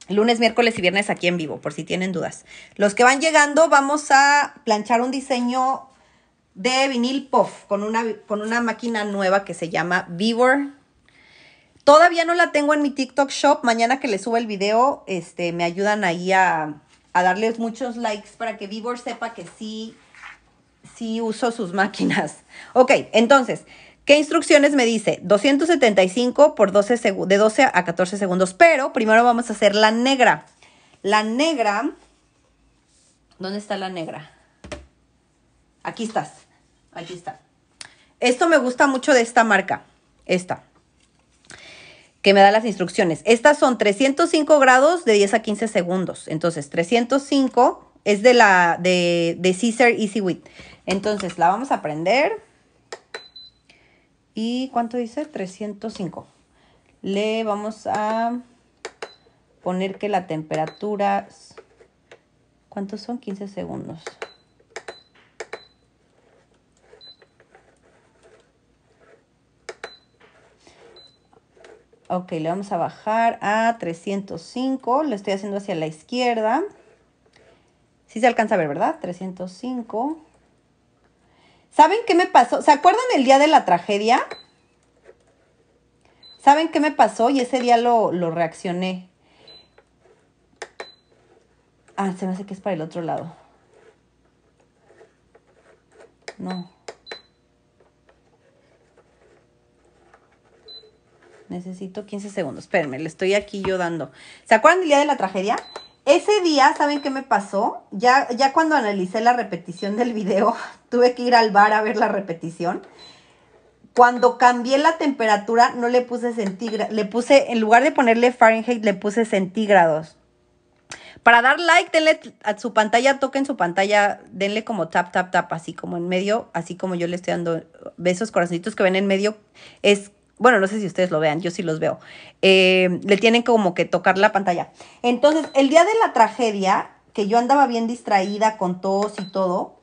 lunes, miércoles y viernes aquí en vivo, por si tienen dudas. Los que van llegando, vamos a planchar un diseño de vinil puff con una, con una máquina nueva que se llama Vivor Todavía no la tengo en mi TikTok Shop. Mañana que le suba el video, este, me ayudan ahí a, darles muchos likes para que Vibor sepa que sí, sí uso sus máquinas. Ok, entonces, ¿qué instrucciones me dice? 275 por 12 de 12 a 14 segundos. Pero primero vamos a hacer la negra. La negra. ¿Dónde está la negra? Aquí estás. Aquí está. Esto me gusta mucho de esta marca. Esta que me da las instrucciones. Estas son 305 grados de 10 a 15 segundos. Entonces, 305 es de la de, de Caesar Easy Wheat. Entonces, la vamos a prender. ¿Y cuánto dice? 305. Le vamos a poner que la temperatura... ¿Cuántos son? 15 segundos. Ok, le vamos a bajar a 305. Lo estoy haciendo hacia la izquierda. Sí se alcanza a ver, ¿verdad? 305. ¿Saben qué me pasó? ¿Se acuerdan el día de la tragedia? ¿Saben qué me pasó? Y ese día lo, lo reaccioné. Ah, se me hace que es para el otro lado. No. Necesito 15 segundos. Espérenme, le estoy aquí yo dando. ¿Se acuerdan del día de la tragedia? Ese día, ¿saben qué me pasó? Ya, ya cuando analicé la repetición del video, tuve que ir al bar a ver la repetición. Cuando cambié la temperatura, no le puse centígrados. Le puse, en lugar de ponerle Fahrenheit, le puse centígrados. Para dar like, denle a su pantalla, toquen su pantalla, denle como tap, tap, tap, así como en medio, así como yo le estoy dando besos, corazoncitos que ven en medio. Es bueno, no sé si ustedes lo vean, yo sí los veo, eh, le tienen como que tocar la pantalla. Entonces, el día de la tragedia, que yo andaba bien distraída con tos y todo,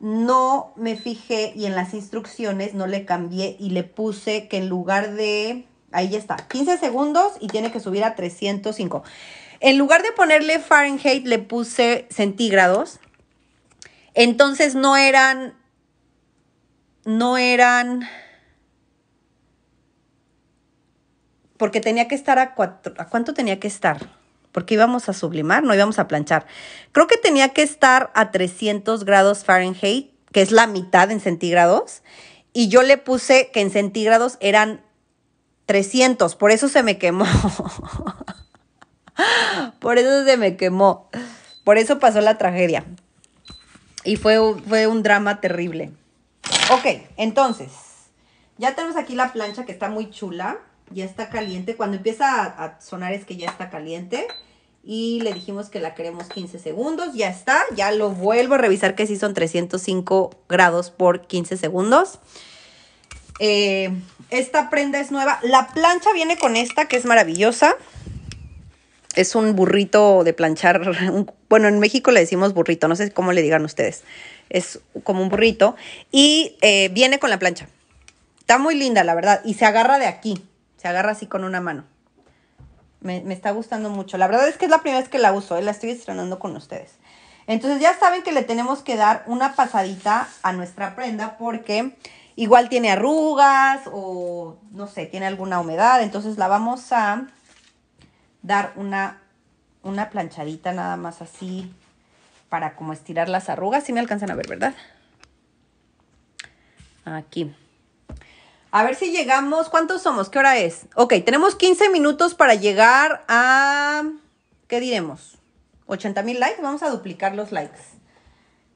no me fijé y en las instrucciones no le cambié y le puse que en lugar de, ahí ya está, 15 segundos y tiene que subir a 305. En lugar de ponerle Fahrenheit, le puse centígrados. Entonces no eran, no eran porque tenía que estar a ¿a cuánto tenía que estar? Porque íbamos a sublimar, no íbamos a planchar. Creo que tenía que estar a 300 grados Fahrenheit, que es la mitad en centígrados, y yo le puse que en centígrados eran 300, por eso se me quemó. por eso se me quemó. Por eso pasó la tragedia. Y fue, fue un drama terrible. Ok, entonces, ya tenemos aquí la plancha que está muy chula ya está caliente. Cuando empieza a, sonar es que ya está caliente. Y le dijimos que la queremos 15 segundos. Ya está. Ya lo vuelvo a revisar que sí son 305 grados por 15 segundos. Eh, esta prenda es nueva. La plancha viene con esta que es maravillosa. Es un burrito de planchar. Bueno, en México le decimos burrito. No sé cómo le digan ustedes. Es como un burrito. Y eh, viene con la plancha. Está muy linda, la verdad. Y se agarra de aquí. Se agarra así con una mano. Me, está gustando mucho. La verdad es que es la primera vez que la uso. ¿eh? La estoy estrenando con ustedes. Entonces ya saben que le tenemos que dar una pasadita a nuestra prenda porque igual tiene arrugas o no sé, tiene alguna humedad. Entonces la vamos a dar una, una planchadita nada más así para como estirar las arrugas. Si me alcanzan a ver, ¿verdad? Aquí. A ver si llegamos. ¿Cuántos somos? ¿Qué hora es? Ok, tenemos 15 minutos para llegar a. ¿Qué diremos? 80 mil likes. Vamos a duplicar los likes.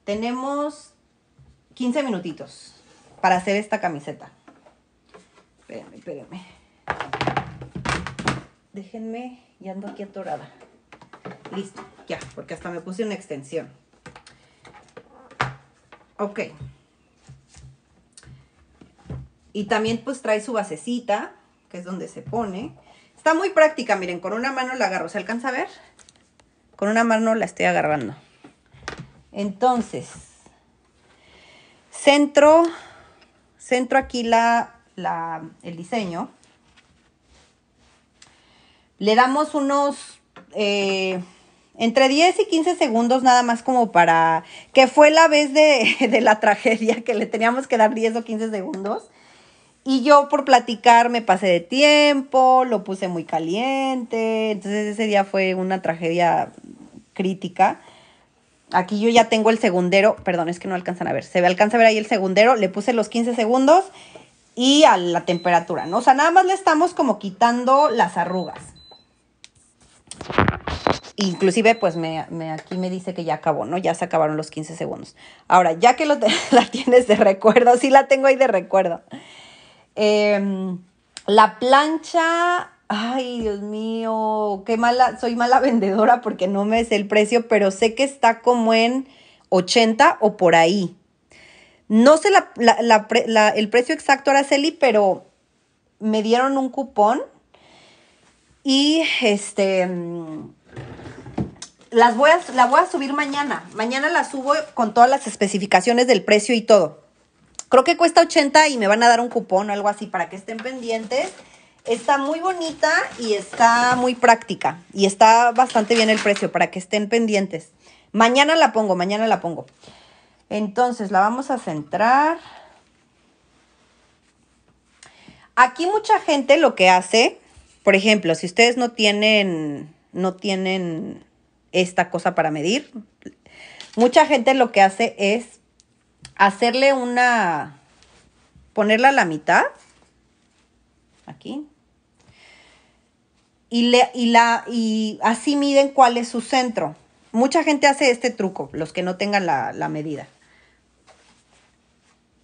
Tenemos 15 minutitos para hacer esta camiseta. Espérenme, espérenme. Déjenme, ya ando aquí atorada. Listo, ya, porque hasta me puse una extensión. Ok. Y también pues trae su basecita, que es donde se pone. Está muy práctica, miren, con una mano la agarro. ¿Se alcanza a ver? Con una mano la estoy agarrando. Entonces, centro, centro aquí la, la, el diseño. Le damos unos... Eh, entre 10 y 15 segundos nada más como para, que fue la vez de, de, la tragedia que le teníamos que dar 10 o 15 segundos, y yo por platicar me pasé de tiempo, lo puse muy caliente, entonces ese día fue una tragedia crítica. Aquí yo ya tengo el segundero, perdón, es que no alcanzan a ver, se alcanza a ver ahí el segundero, le puse los 15 segundos y a la temperatura, ¿no? O sea, nada más le estamos como quitando las arrugas. Inclusive, pues me, aquí me dice que ya acabó, ¿no? Ya se acabaron los 15 segundos. Ahora, ya que lo, la tienes de recuerdo, sí la tengo ahí de recuerdo. Em, la plancha, ay Dios mío, qué mala, soy mala vendedora porque no me sé el precio, pero sé que está como en 80 o por ahí. No sé el precio exacto, Araceli, pero me dieron un cupón y este las voy a, la voy a subir mañana. Mañana la subo con todas las especificaciones del precio y todo. Creo que cuesta 80 y me van a dar un cupón o algo así para que estén pendientes. Está muy bonita y está muy práctica. Y está bastante bien el precio para que estén pendientes. Mañana la pongo, mañana la pongo. Entonces la vamos a centrar. Aquí mucha gente lo que hace, por ejemplo, si ustedes no tienen, no tienen esta cosa para medir, mucha gente lo que hace es hacerle una, ponerla a la mitad, aquí, y, la, y así miden cuál es su centro. Mucha gente hace este truco, los que no tengan la, medida.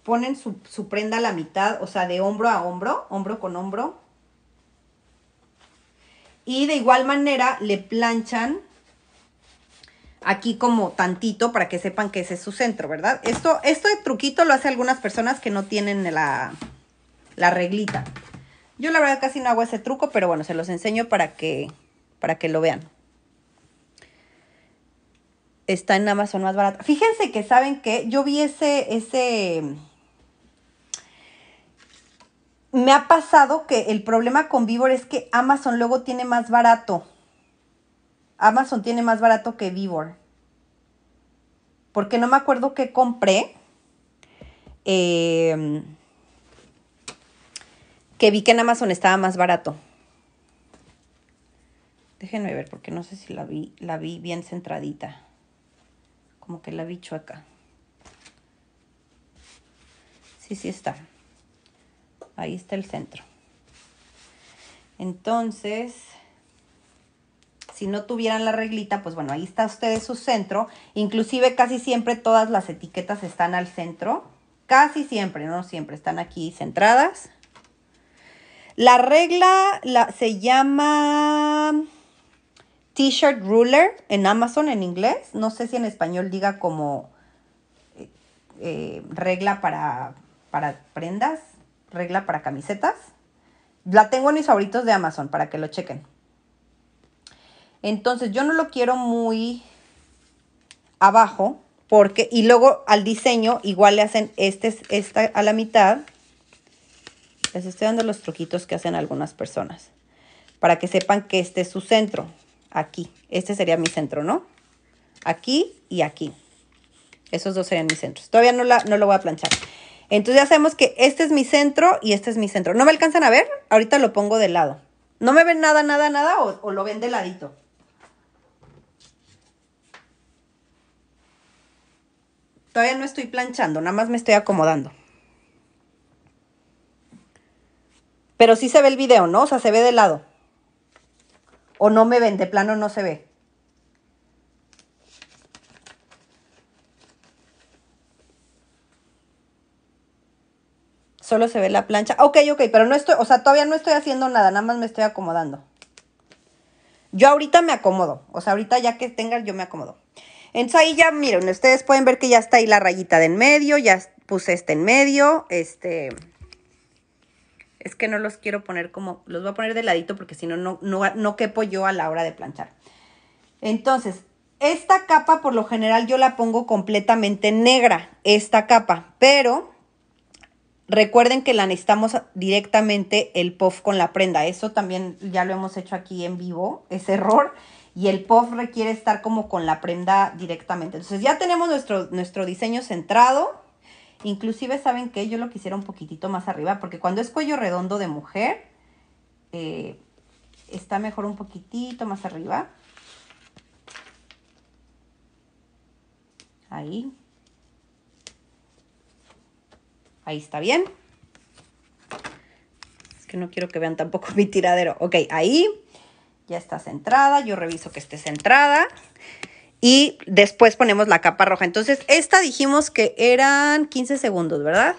Ponen su, su, prenda a la mitad, o sea, de hombro a hombro, hombro con hombro. Y de igual manera le planchan aquí como tantito para que sepan que ese es su centro, ¿verdad? Esto, esto de truquito lo hace algunas personas que no tienen la, reglita. Yo la verdad casi no hago ese truco, pero bueno, se los enseño para que, para que lo vean. Está en Amazon más barato. Fíjense que saben que yo vi ese, ese... Me ha pasado que el problema con Vivor es que Amazon luego tiene más barato. Amazon tiene más barato que Vibor. Porque no me acuerdo qué compré. Em, que vi que en Amazon estaba más barato. Déjenme ver porque no sé si la vi, la vi bien centradita. Como que la vi chueca. Sí, sí está. Ahí está el centro. Entonces, si no tuvieran la reglita, pues bueno, ahí está ustedes su centro. Inclusive casi siempre todas las etiquetas están al centro. Casi siempre, no siempre, están aquí centradas. La regla la, se llama T-shirt ruler en Amazon en inglés. No sé si en español diga como eh, eh, regla para, para prendas, regla para camisetas. La tengo en mis favoritos de Amazon para que lo chequen. Entonces yo no lo quiero muy abajo porque y luego al diseño igual le hacen este esta a la mitad. Les estoy dando los truquitos que hacen algunas personas para que sepan que este es su centro. Aquí, este sería mi centro, ¿no? Aquí y aquí. Esos dos serían mis centros. Todavía no, no lo voy a planchar. Entonces ya sabemos que este es mi centro y este es mi centro. ¿No me alcanzan a ver? Ahorita lo pongo de lado. ¿No me ven nada, nada, nada o, o lo ven de ladito? Todavía no estoy planchando, nada más me estoy acomodando. Pero sí se ve el video, ¿no? O sea, se ve de lado. O no me ven, de plano no se ve. Solo se ve la plancha. Ok, ok, pero no estoy, o sea, todavía no estoy haciendo nada, nada más me estoy acomodando. Yo ahorita me acomodo, o sea, ahorita ya que tenga yo me acomodo. Entonces ahí ya, miren, ustedes pueden ver que ya está ahí la rayita de en medio, ya puse este en medio, este... Es que no los quiero poner como, los voy a poner de ladito porque si no, no, no quepo yo a la hora de planchar. Entonces, esta capa por lo general yo la pongo completamente negra, esta capa, pero recuerden que la necesitamos directamente el puff con la prenda. Eso también ya lo hemos hecho aquí en vivo, ese error y el puff requiere estar como con la prenda directamente. Entonces ya tenemos nuestro, nuestro diseño centrado. Inclusive, ¿saben que Yo lo quisiera un poquitito más arriba porque cuando es cuello redondo de mujer, eh, está mejor un poquitito más arriba. Ahí. Ahí está bien. Es que no quiero que vean tampoco mi tiradero. Ok, ahí. Ya está centrada, yo reviso que esté centrada. Y después ponemos la capa roja. Entonces, esta dijimos que eran 15 segundos, ¿verdad?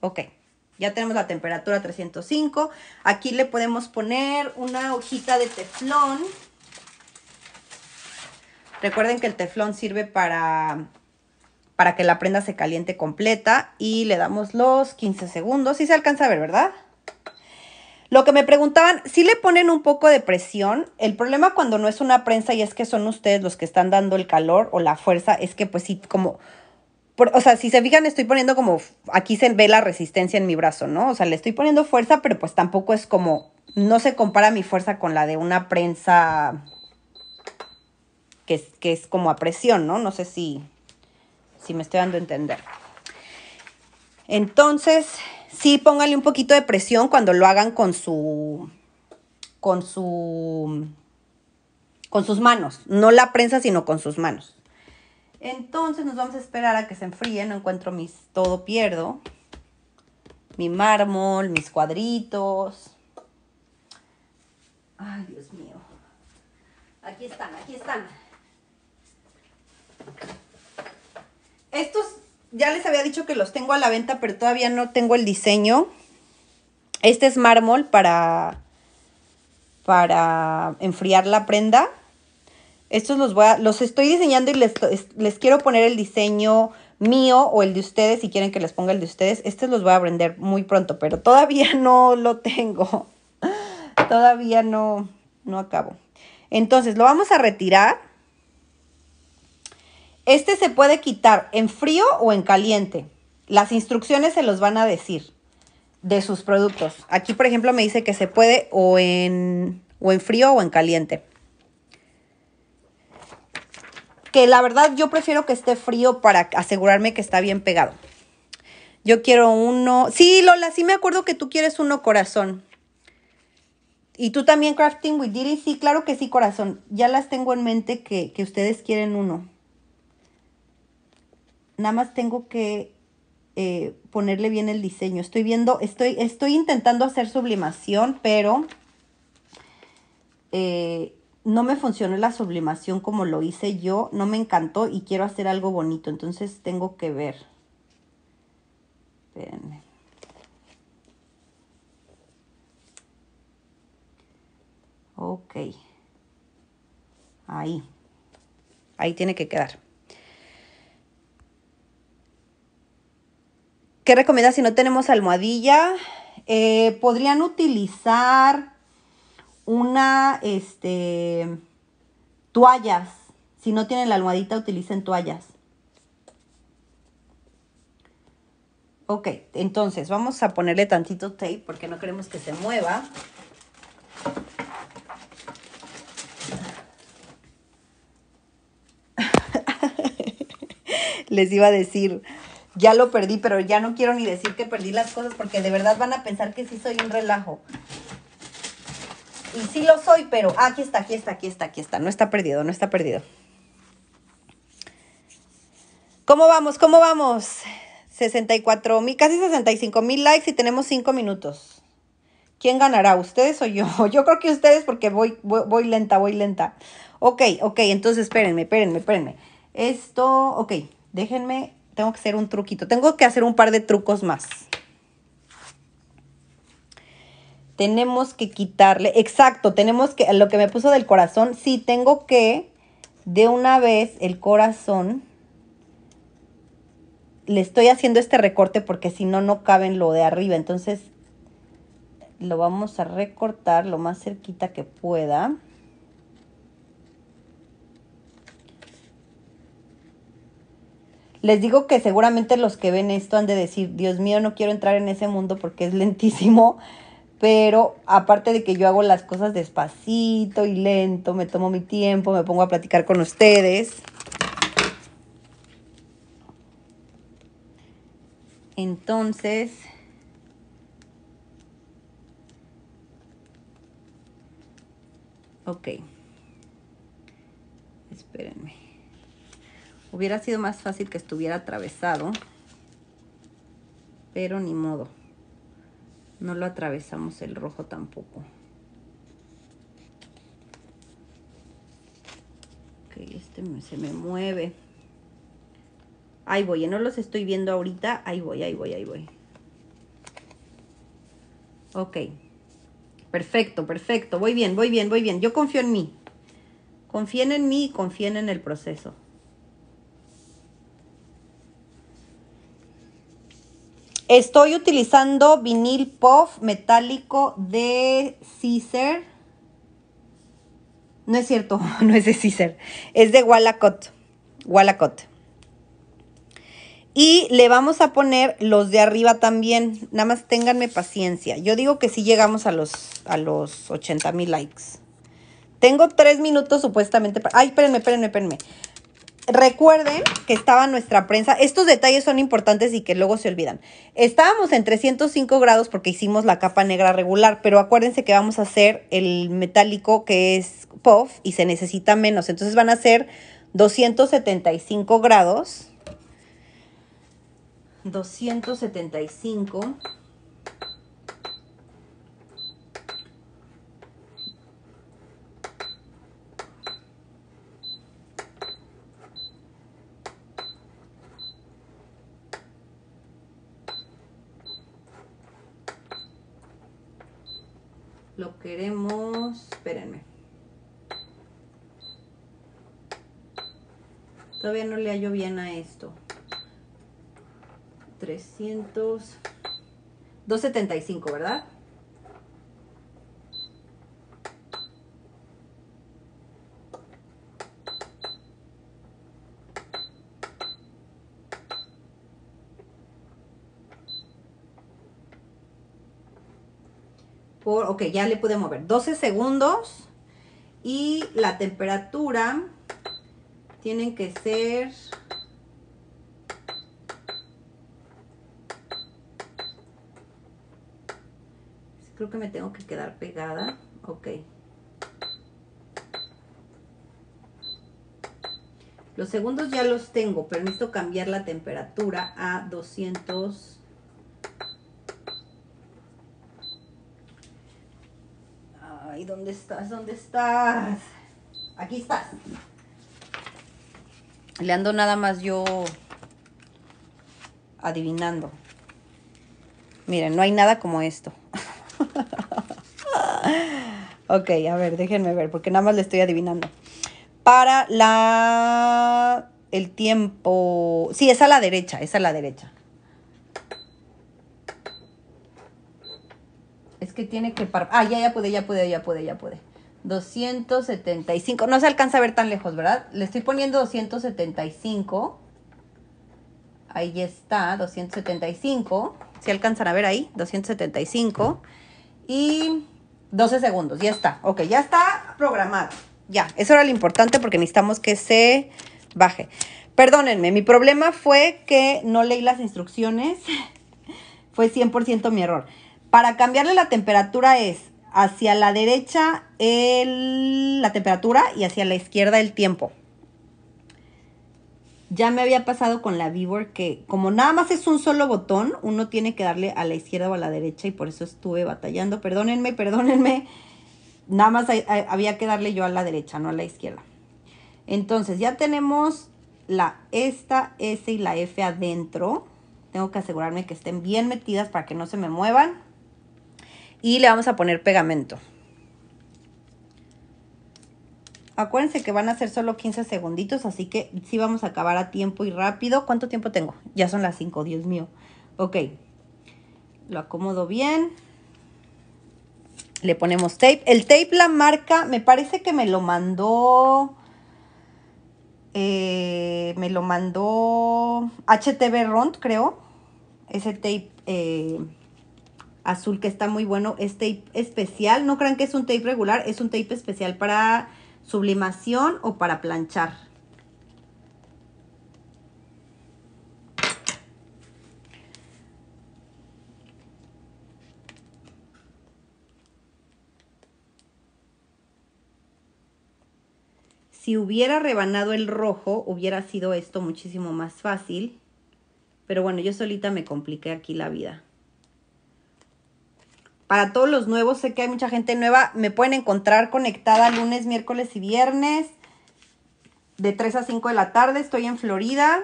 Ok, ya tenemos la temperatura 305. Aquí le podemos poner una hojita de teflón. Recuerden que el teflón sirve para, para que la prenda se caliente completa. Y le damos los 15 segundos. Si se alcanza a ver, ¿verdad? Lo que me preguntaban, si le ponen un poco de presión, el problema cuando no es una prensa y es que son ustedes los que están dando el calor o la fuerza, es que pues sí, como, o sea, si se fijan, estoy poniendo como, aquí se ve la resistencia en mi brazo, ¿no? O sea, le estoy poniendo fuerza, pero pues tampoco es como, no se compara mi fuerza con la de una prensa que es, que es como a presión, ¿no? No sé si, si me estoy dando a entender. Entonces, sí póngale un poquito de presión cuando lo hagan con su, con su, con sus manos, no la prensa, sino con sus manos. Entonces nos vamos a esperar a que se enfríe, no encuentro mis, todo pierdo, mi mármol, mis cuadritos. Ay, Dios mío. Aquí están, aquí están. Estos ya les había dicho que los tengo a la venta, pero todavía no tengo el diseño. Este es mármol para, para enfriar la prenda. Estos los voy a, los estoy diseñando y les, les quiero poner el diseño mío o el de ustedes, si quieren que les ponga el de ustedes. Estos los voy a aprender muy pronto, pero todavía no lo tengo. Todavía no, no acabo. Entonces, lo vamos a retirar este se puede quitar en frío o en caliente. Las instrucciones se los van a decir de sus productos. Aquí, por ejemplo, me dice que se puede o en, o en frío o en caliente. Que la verdad yo prefiero que esté frío para asegurarme que está bien pegado. Yo quiero uno. Sí, Lola, sí me acuerdo que tú quieres uno corazón. Y tú también, Crafting with Didi. Sí, claro que sí, corazón. Ya las tengo en mente que ustedes quieren uno nada más tengo que eh, ponerle bien el diseño. Estoy viendo, estoy, estoy intentando hacer sublimación, pero eh, no me funcionó la sublimación como lo hice yo. No me encantó y quiero hacer algo bonito, entonces tengo que ver. Espérenme. Ok. Ahí. Ahí tiene que quedar. ¿Qué recomiendas si no tenemos almohadilla? Eh, podrían utilizar una, este, toallas. Si no tienen la almohadita, utilicen toallas. Ok, entonces vamos a ponerle tantito tape porque no queremos que se mueva. Les iba a decir, ya lo perdí, pero ya no quiero ni decir que perdí las cosas porque de verdad van a pensar que sí soy un relajo. Y sí lo soy, pero ah, aquí está, aquí está, aquí está, aquí está. No está perdido, no está perdido. ¿Cómo vamos? ¿Cómo vamos? 64 mil, casi 65 mil likes y tenemos 5 minutos. ¿Quién ganará? ¿Ustedes o yo? Yo creo que ustedes porque voy, voy, lenta, voy lenta. Ok, ok, entonces espérenme, espérenme, espérenme. Esto, ok, déjenme tengo que hacer un truquito. Tengo que hacer un par de trucos más. Tenemos que quitarle. Exacto, tenemos que. Lo que me puso del corazón. Sí, tengo que de una vez el corazón. Le estoy haciendo este recorte porque si no, no caben lo de arriba. Entonces, lo vamos a recortar lo más cerquita que pueda. Les digo que seguramente los que ven esto han de decir, Dios mío, no quiero entrar en ese mundo porque es lentísimo, pero aparte de que yo hago las cosas despacito y lento, me tomo mi tiempo, me pongo a platicar con ustedes. Entonces, ok. Espérenme. Hubiera sido más fácil que estuviera atravesado, pero ni modo. No lo atravesamos el rojo tampoco. Ok, este se me mueve. Ahí voy, ¿eh? no los estoy viendo ahorita. Ahí voy, ahí voy, ahí voy. Ok. Perfecto, perfecto. Voy bien, voy bien, voy bien. Yo confío en mí. Confíen en mí y confíen en el proceso. Estoy utilizando vinil puff metálico de scissor. No es cierto, no es de scissor. Es de Wallacott. Wallacott. Y le vamos a poner los de arriba también. Nada más ténganme paciencia. Yo digo que sí llegamos a los, a los 80 mil likes. Tengo tres minutos supuestamente. Ay, espérenme, espérenme, espérenme recuerden que estaba nuestra prensa. Estos detalles son importantes y que luego se olvidan. Estábamos en 305 grados porque hicimos la capa negra regular, pero acuérdense que vamos a hacer el metálico que es puff y se necesita menos. Entonces van a ser 275 grados. 275 Queremos, espérenme. Todavía no le hallo bien a esto. 300, 275, ¿verdad? ok, ya le pude mover 12 segundos y la temperatura tienen que ser creo que me tengo que quedar pegada ok los segundos ya los tengo Permito cambiar la temperatura a 200 ¿dónde estás? ¿Dónde estás? Aquí estás. Le ando nada más yo adivinando. Miren, no hay nada como esto. ok, a ver, déjenme ver, porque nada más le estoy adivinando. Para la... el tiempo... Sí, es a la derecha, es a la derecha. Es que tiene que... Par... Ah, ya, ya pude, ya pude, ya pude, ya pude. 275. No se alcanza a ver tan lejos, ¿verdad? Le estoy poniendo 275. Ahí está, 275. Si alcanzan a ver ahí, 275. Y 12 segundos, ya está. Ok, ya está programado. Ya, eso era lo importante porque necesitamos que se baje. Perdónenme, mi problema fue que no leí las instrucciones. fue 100% mi error. Para cambiarle la temperatura es hacia la derecha el, la temperatura y hacia la izquierda el tiempo. Ya me había pasado con la Vibor que como nada más es un solo botón, uno tiene que darle a la izquierda o a la derecha y por eso estuve batallando. Perdónenme, perdónenme. Nada más había que darle yo a la derecha, no a la izquierda. Entonces ya tenemos la esta, S y la F adentro. Tengo que asegurarme que estén bien metidas para que no se me muevan y le vamos a poner pegamento. Acuérdense que van a ser solo 15 segunditos, así que sí vamos a acabar a tiempo y rápido. ¿Cuánto tiempo tengo? Ya son las 5, Dios mío. Ok, lo acomodo bien. Le ponemos tape. El tape, la marca, me parece que me lo mandó... Eh, me lo mandó HTB Rond, creo. Ese tape... Eh, azul que está muy bueno. Es tape especial, no crean que es un tape regular, es un tape especial para sublimación o para planchar. Si hubiera rebanado el rojo, hubiera sido esto muchísimo más fácil. Pero bueno, yo solita me compliqué aquí la vida para todos los nuevos, sé que hay mucha gente nueva, me pueden encontrar conectada lunes, miércoles y viernes, de 3 a 5 de la tarde, estoy en Florida.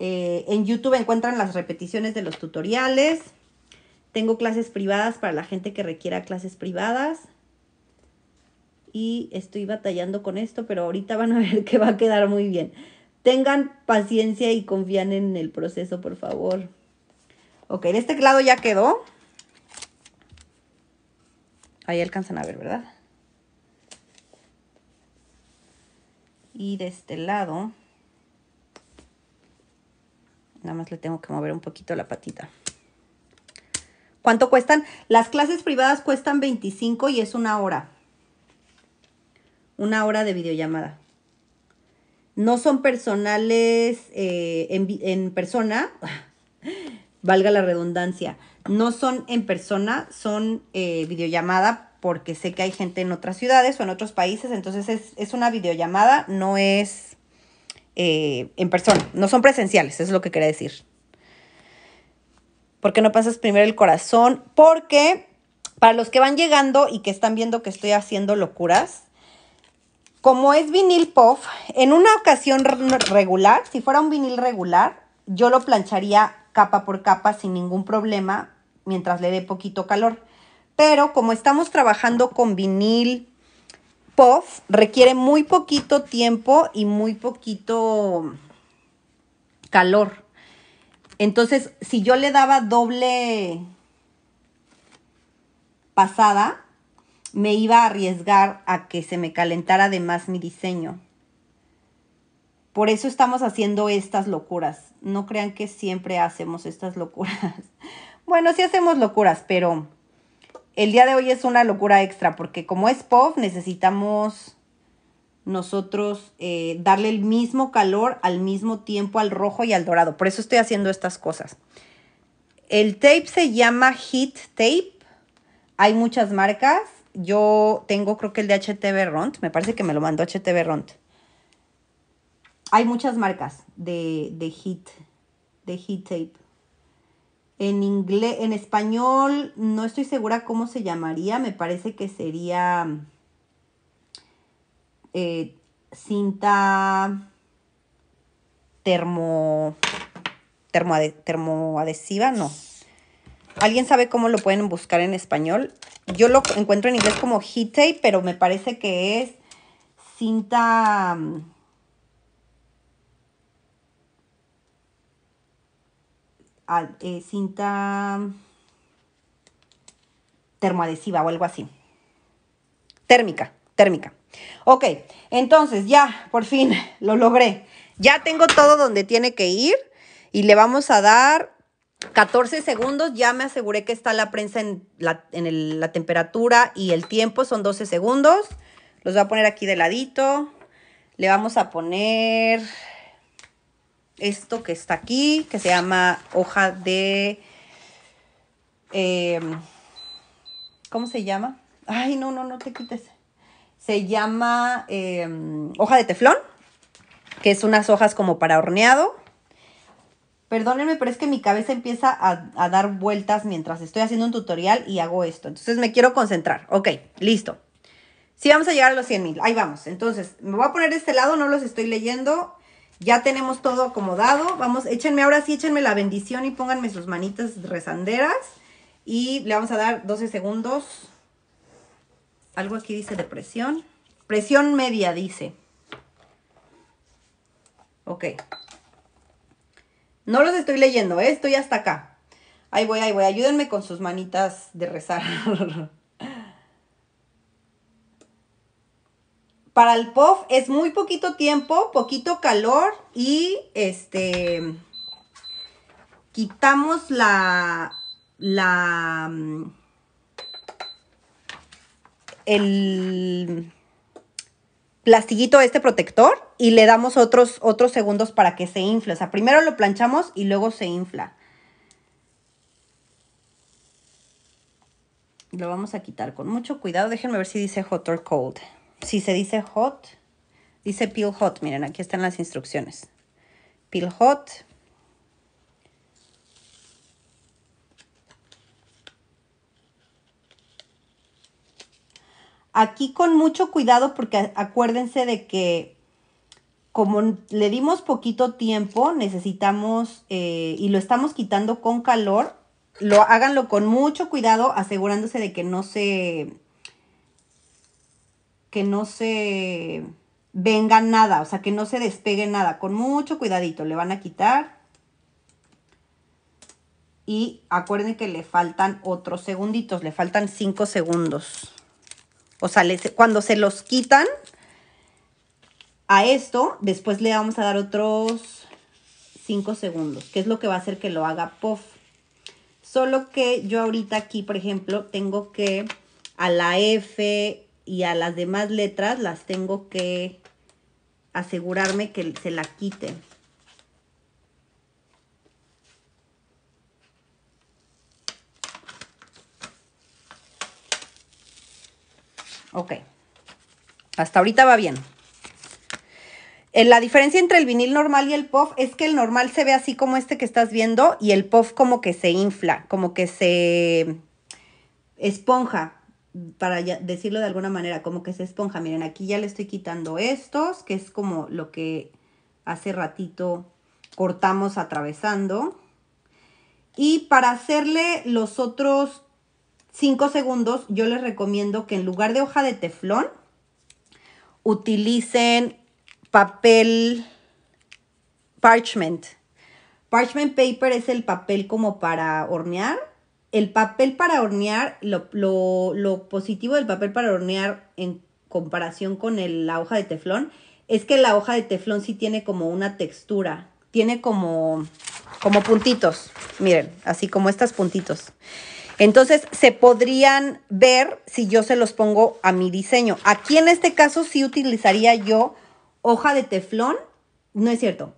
Eh, en YouTube encuentran las repeticiones de los tutoriales. Tengo clases privadas para la gente que requiera clases privadas y estoy batallando con esto, pero ahorita van a ver que va a quedar muy bien. Tengan paciencia y confían en el proceso, por favor. Ok, de este lado ya quedó. Ahí alcanzan a ver, ¿verdad? Y de este lado, nada más le tengo que mover un poquito la patita. ¿Cuánto cuestan? Las clases privadas cuestan 25 y es una hora una hora de videollamada. No son personales eh, en, persona, valga la redundancia, no son en persona, son eh, videollamada porque sé que hay gente en otras ciudades o en otros países, entonces es, una videollamada, no es eh, en persona, no son presenciales, es lo que quería decir. ¿Por qué no pasas primero el corazón? Porque para los que van llegando y que están viendo que estoy haciendo locuras, como es vinil puff, en una ocasión regular, si fuera un vinil regular, yo lo plancharía capa por capa sin ningún problema mientras le dé poquito calor. Pero como estamos trabajando con vinil puff, requiere muy poquito tiempo y muy poquito calor. Entonces, si yo le daba doble pasada, me iba a arriesgar a que se me calentara de más mi diseño. Por eso estamos haciendo estas locuras. No crean que siempre hacemos estas locuras. Bueno, sí hacemos locuras, pero el día de hoy es una locura extra porque como es pop necesitamos nosotros eh, darle el mismo calor al mismo tiempo al rojo y al dorado. Por eso estoy haciendo estas cosas. El tape se llama Heat Tape. Hay muchas marcas. Yo tengo creo que el de HTV ROND. me parece que me lo mandó HTV ROND. Hay muchas marcas de, de heat, de heat tape. En inglés, en español, no estoy segura cómo se llamaría, me parece que sería eh, cinta termo, termo, termoadhesiva, no. ¿Alguien sabe cómo lo pueden buscar en español? Yo lo encuentro en inglés como heat tape, pero me parece que es cinta... Mm, ah, eh, cinta mm, termoadhesiva o algo así. Térmica, térmica. Ok, entonces ya, por fin, lo logré. Ya tengo todo donde tiene que ir y le vamos a dar 14 segundos, ya me aseguré que está la prensa en, la, temperatura y el tiempo, son 12 segundos. Los voy a poner aquí de ladito. Le vamos a poner esto que está aquí, que se llama hoja de... Em, ¿Cómo se llama? Ay, no, no, no te quites. Se llama em, hoja de teflón, que es unas hojas como para horneado. Perdónenme, pero es que mi cabeza empieza a, dar vueltas mientras estoy haciendo un tutorial y hago esto. Entonces me quiero concentrar. Ok, listo. Sí, vamos a llegar a los 100 mil. Ahí vamos. Entonces, me voy a poner de este lado, no los estoy leyendo. Ya tenemos todo acomodado. Vamos, échenme ahora sí, échenme la bendición y pónganme sus manitas rezanderas. Y le vamos a dar 12 segundos. Algo aquí dice de presión. Presión media dice. Ok, no los estoy leyendo, ¿eh? estoy hasta acá. Ahí voy, ahí voy. Ayúdenme con sus manitas de rezar. Para el puff es muy poquito tiempo, poquito calor y este quitamos la la mm, el plastiquito este protector y le damos otros, otros segundos para que se infle. O sea, primero lo planchamos y luego se infla. Lo vamos a quitar con mucho cuidado. Déjenme ver si dice hot or cold. Si se dice hot, dice peel hot. Miren, aquí están las instrucciones. Peel hot. Aquí con mucho cuidado porque acuérdense de que como le dimos poquito tiempo, necesitamos eh, y lo estamos quitando con calor. Lo, háganlo con mucho cuidado, asegurándose de que no se. que no se venga nada, o sea, que no se despegue nada. Con mucho cuidadito, le van a quitar. Y acuerden que le faltan otros segunditos, le faltan 5 segundos. O sea, cuando se los quitan, a esto después le vamos a dar otros 5 segundos, que es lo que va a hacer que lo haga puff. Solo que yo ahorita aquí, por ejemplo, tengo que a la F y a las demás letras las tengo que asegurarme que se la quite. Ok. Hasta ahorita va bien. Eh, la diferencia entre el vinil normal y el puff es que el normal se ve así como este que estás viendo y el puff como que se infla, como que se esponja, para decirlo de alguna manera, como que se esponja. Miren, aquí ya le estoy quitando estos, que es como lo que hace ratito cortamos atravesando. Y para hacerle los otros 5 segundos, yo les recomiendo que en lugar de hoja de teflón, utilicen papel parchment. Parchment paper es el papel como para hornear. El papel para hornear, lo, positivo del papel para hornear en comparación con la hoja de teflón, es que la hoja de teflón sí tiene como una textura, tiene como, como puntitos, miren, así como estas puntitos. Entonces se podrían ver si yo se los pongo a mi diseño. Aquí en este caso sí utilizaría yo hoja de teflón, no es cierto,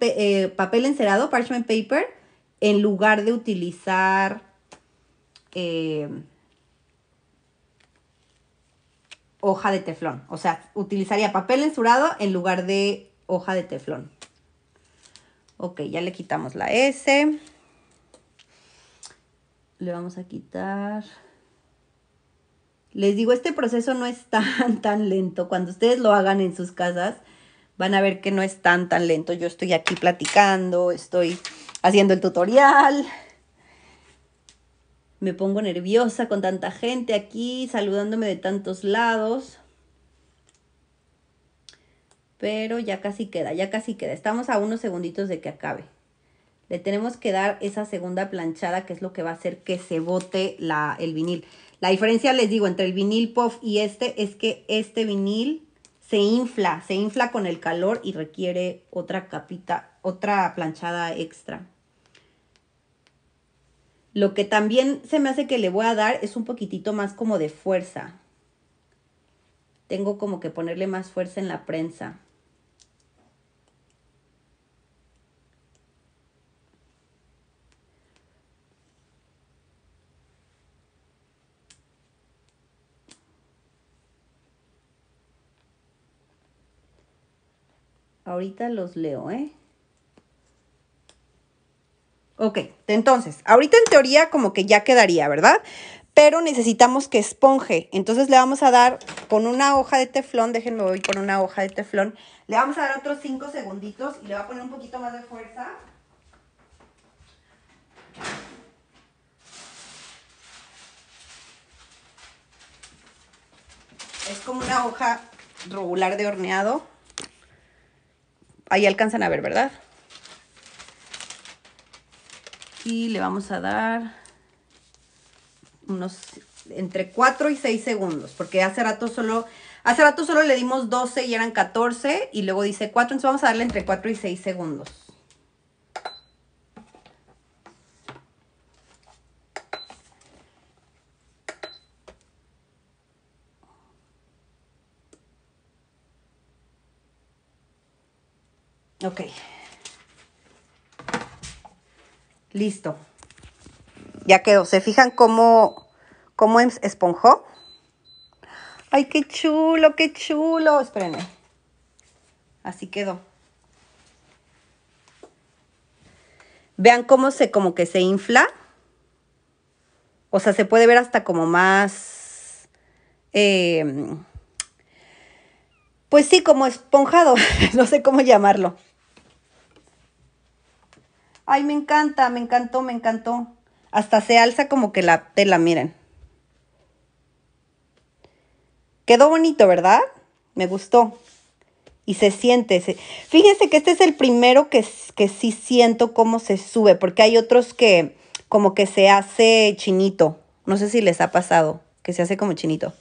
eh, papel encerado, parchment paper, en lugar de utilizar eh, hoja de teflón. O sea, utilizaría papel ensurado en lugar de hoja de teflón. Ok, ya le quitamos la S. Le vamos a quitar les digo, este proceso no es tan, tan lento. Cuando ustedes lo hagan en sus casas, van a ver que no es tan, tan lento. Yo estoy aquí platicando, estoy haciendo el tutorial. Me pongo nerviosa con tanta gente aquí, saludándome de tantos lados. Pero ya casi queda, ya casi queda. Estamos a unos segunditos de que acabe. Le tenemos que dar esa segunda planchada, que es lo que va a hacer que se bote la, el vinil. La diferencia, les digo, entre el vinil puff y este es que este vinil se infla, se infla con el calor y requiere otra capita, otra planchada extra. Lo que también se me hace que le voy a dar es un poquitito más como de fuerza. Tengo como que ponerle más fuerza en la prensa. Ahorita los leo, ¿eh? Ok, entonces, ahorita en teoría como que ya quedaría, ¿verdad? Pero necesitamos que esponje. Entonces le vamos a dar con una hoja de teflón, déjenme voy con una hoja de teflón, le vamos a dar otros 5 segunditos y le voy a poner un poquito más de fuerza. Es como una hoja regular de horneado. Ahí alcanzan a ver, ¿verdad? Y le vamos a dar unos entre 4 y 6 segundos, porque hace rato solo hace rato solo le dimos 12 y eran 14 y luego dice 4, entonces vamos a darle entre 4 y 6 segundos. Ok. Listo. Ya quedó. ¿Se fijan cómo, cómo em-, esponjó? ¡Ay, qué chulo, qué chulo! Espérenme. Así quedó. Vean cómo se, como que se infla. O sea, se puede ver hasta como más... Em, pues sí, como esponjado. no sé cómo llamarlo ay, me encanta, me encantó, me encantó. Hasta se alza como que la tela, miren. Quedó bonito, ¿verdad? Me gustó. Y se siente. Fíjense que este es el primero que, que sí siento cómo se sube, porque hay otros que como que se hace chinito. No sé si les ha pasado, que se hace como chinito.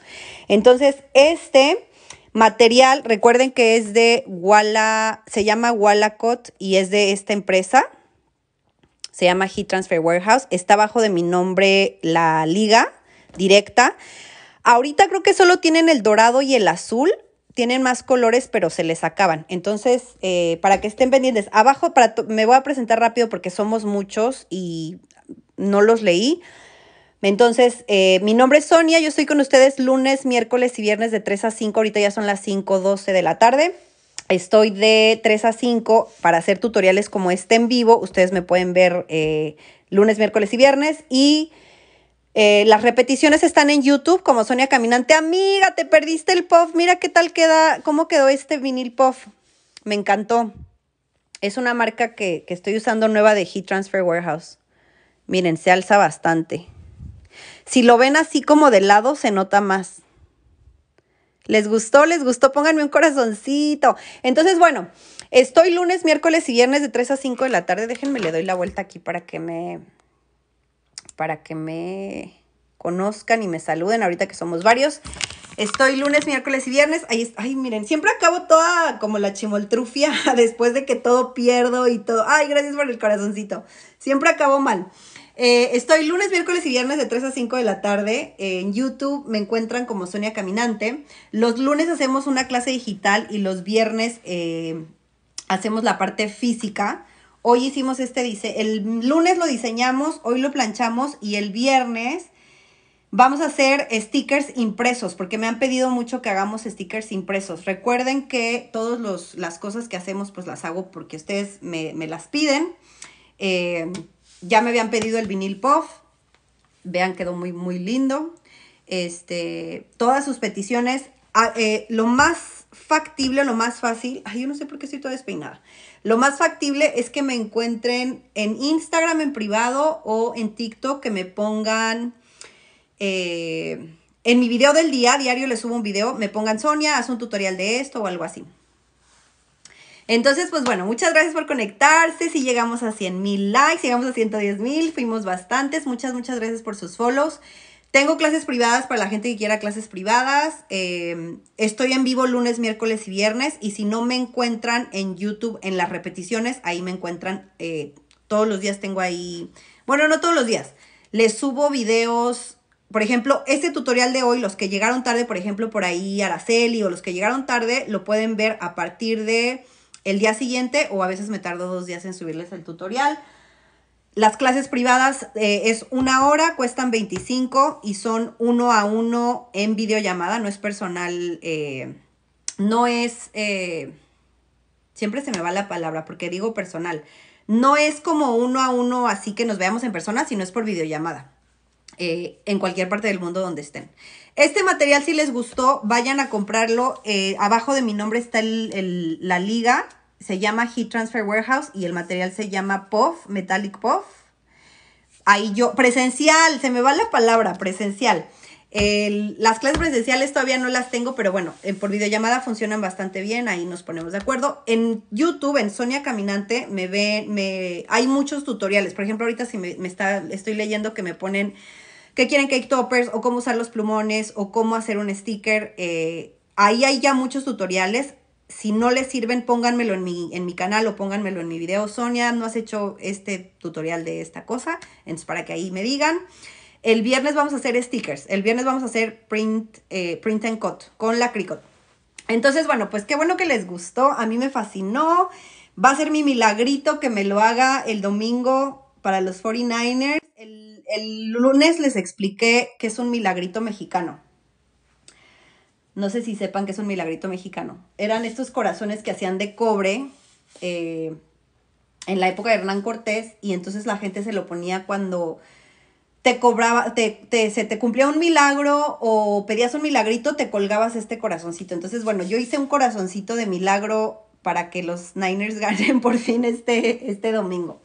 Entonces, este material, recuerden que es de Walla, se llama Wallacot y es de esta empresa se llama Heat Transfer Warehouse, está abajo de mi nombre la liga directa. Ahorita creo que solo tienen el dorado y el azul, tienen más colores, pero se les acaban. Entonces, eh, para que estén pendientes, abajo para me voy a presentar rápido porque somos muchos y no los leí. Entonces, eh, mi nombre es Sonia, yo estoy con ustedes lunes, miércoles y viernes de 3 a 5, ahorita ya son las 5, 12 de la tarde. Estoy de 3 a 5 para hacer tutoriales como este en vivo. Ustedes me pueden ver eh, lunes, miércoles y viernes. Y eh, las repeticiones están en YouTube como Sonia Caminante. Amiga, te perdiste el puff. Mira qué tal queda, cómo quedó este vinil puff. Me encantó. Es una marca que, que estoy usando nueva de Heat Transfer Warehouse. Miren, se alza bastante. Si lo ven así como de lado, se nota más. ¿Les gustó? ¿Les gustó? Pónganme un corazoncito. Entonces, bueno, estoy lunes, miércoles y viernes de 3 a 5 de la tarde. Déjenme, le doy la vuelta aquí para que me. para que me conozcan y me saluden ahorita que somos varios. Estoy lunes, miércoles y viernes. Ahí, ay, miren, siempre acabo toda como la chimoltrufia después de que todo pierdo y todo. Ay, gracias por el corazoncito. Siempre acabo mal. Eh, estoy lunes, miércoles y viernes de 3 a 5 de la tarde. En YouTube me encuentran como Sonia Caminante. Los lunes hacemos una clase digital y los viernes eh, hacemos la parte física. Hoy hicimos este, dice, el lunes lo diseñamos, hoy lo planchamos y el viernes Vamos a hacer stickers impresos, porque me han pedido mucho que hagamos stickers impresos. Recuerden que todas las cosas que hacemos, pues las hago porque ustedes me, las piden. Eh, ya me habían pedido el vinil puff. Vean, quedó muy, muy lindo. Este, todas sus peticiones. Ah, eh, lo más factible, lo más fácil. Ay, yo no sé por qué estoy toda despeinada. Lo más factible es que me encuentren en Instagram en privado o en TikTok que me pongan. Eh, en mi video del día, diario les subo un video, me pongan Sonia, haz un tutorial de esto o algo así. Entonces, pues bueno, muchas gracias por conectarse. Si llegamos a 100 mil likes, llegamos a 110 mil, fuimos bastantes. Muchas, muchas gracias por sus follows. Tengo clases privadas para la gente que quiera clases privadas. Em, estoy en vivo lunes, miércoles y viernes. Y si no me encuentran en YouTube en las repeticiones, ahí me encuentran. Eh, todos los días tengo ahí. Bueno, no todos los días. Les subo videos. Por ejemplo, este tutorial de hoy, los que llegaron tarde, por ejemplo, por ahí Araceli o los que llegaron tarde, lo pueden ver a partir de el día siguiente o a veces me tardo dos días en subirles el tutorial. Las clases privadas eh, es una hora, cuestan 25 y son uno a uno en videollamada, no es personal, eh, no es, eh, siempre se me va la palabra porque digo personal, no es como uno a uno así que nos veamos en persona, sino es por videollamada. Eh, en cualquier parte del mundo donde estén. Este material, si les gustó, vayan a comprarlo. Eh, abajo de mi nombre está la liga. Se llama Heat Transfer Warehouse y el material se llama Puff, Metallic Puff, Ahí yo, presencial, se me va la palabra, presencial. las clases presenciales todavía no las tengo, pero bueno, por videollamada funcionan bastante bien, ahí nos ponemos de acuerdo. En YouTube, en Sonia Caminante, me ven, me, hay muchos tutoriales. Por ejemplo, ahorita si me, me está, estoy leyendo que me ponen qué quieren cake toppers o cómo usar los plumones o cómo hacer un sticker. Eh, ahí hay ya muchos tutoriales. Si no les sirven, pónganmelo en mi, en mi canal o pónganmelo en mi video. Sonia, no has hecho este tutorial de esta cosa, entonces para que ahí me digan. El viernes vamos a hacer stickers. El viernes vamos a hacer print, eh, print and cut con la Cricut. Entonces, bueno, pues qué bueno que les gustó. A mí me fascinó. Va a ser mi milagrito que me lo haga el domingo para los 49ers. El el lunes les expliqué que es un milagrito mexicano. No sé si sepan que es un milagrito mexicano. Eran estos corazones que hacían de cobre eh, en la época de Hernán Cortés y entonces la gente se lo ponía cuando te cobraba, se te cumplía un milagro o pedías un milagrito, te colgabas este corazoncito. Entonces, bueno, yo hice un corazoncito de milagro para que los Niners ganen por fin este, este domingo.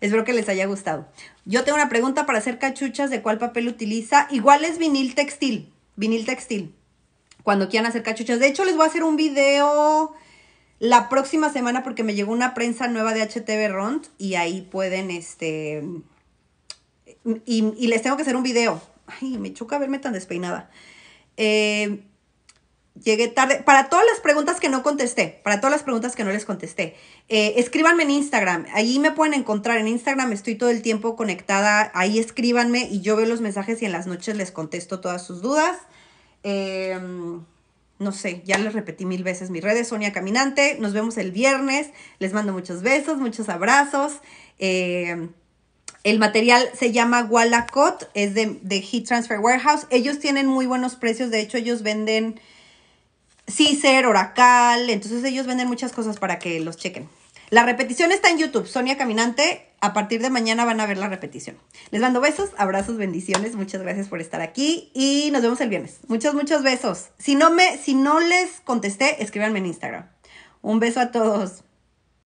Espero que les haya gustado. Yo tengo una pregunta para hacer cachuchas de cuál papel utiliza. Igual es vinil textil, vinil textil. Cuando quieran hacer cachuchas. De hecho, les voy a hacer un video la próxima semana porque me llegó una prensa nueva de HTV Rond y ahí pueden, este, y, y les tengo que hacer un video. Ay, me choca verme tan despeinada. Eh, llegué tarde. Para todas las preguntas que no contesté, para todas las preguntas que no les contesté, eh, escríbanme en Instagram. Ahí me pueden encontrar. En Instagram estoy todo el tiempo conectada. Ahí escríbanme y yo veo los mensajes y en las noches les contesto todas sus dudas. Em, no sé, ya les repetí mil veces mis redes, Sonia Caminante. Nos vemos el viernes. Les mando muchos besos, muchos abrazos. Em, el material se llama Wallacot. es de Heat Transfer Warehouse. Ellos tienen muy buenos precios, de hecho ellos venden ser Oracal, entonces ellos venden muchas cosas para que los chequen. La repetición está en YouTube, Sonia Caminante. A partir de mañana van a ver la repetición. Les mando besos, abrazos, bendiciones. Muchas gracias por estar aquí y nos vemos el viernes. Muchos, muchos besos. Si no, me, si no les contesté, escríbanme en Instagram. Un beso a todos.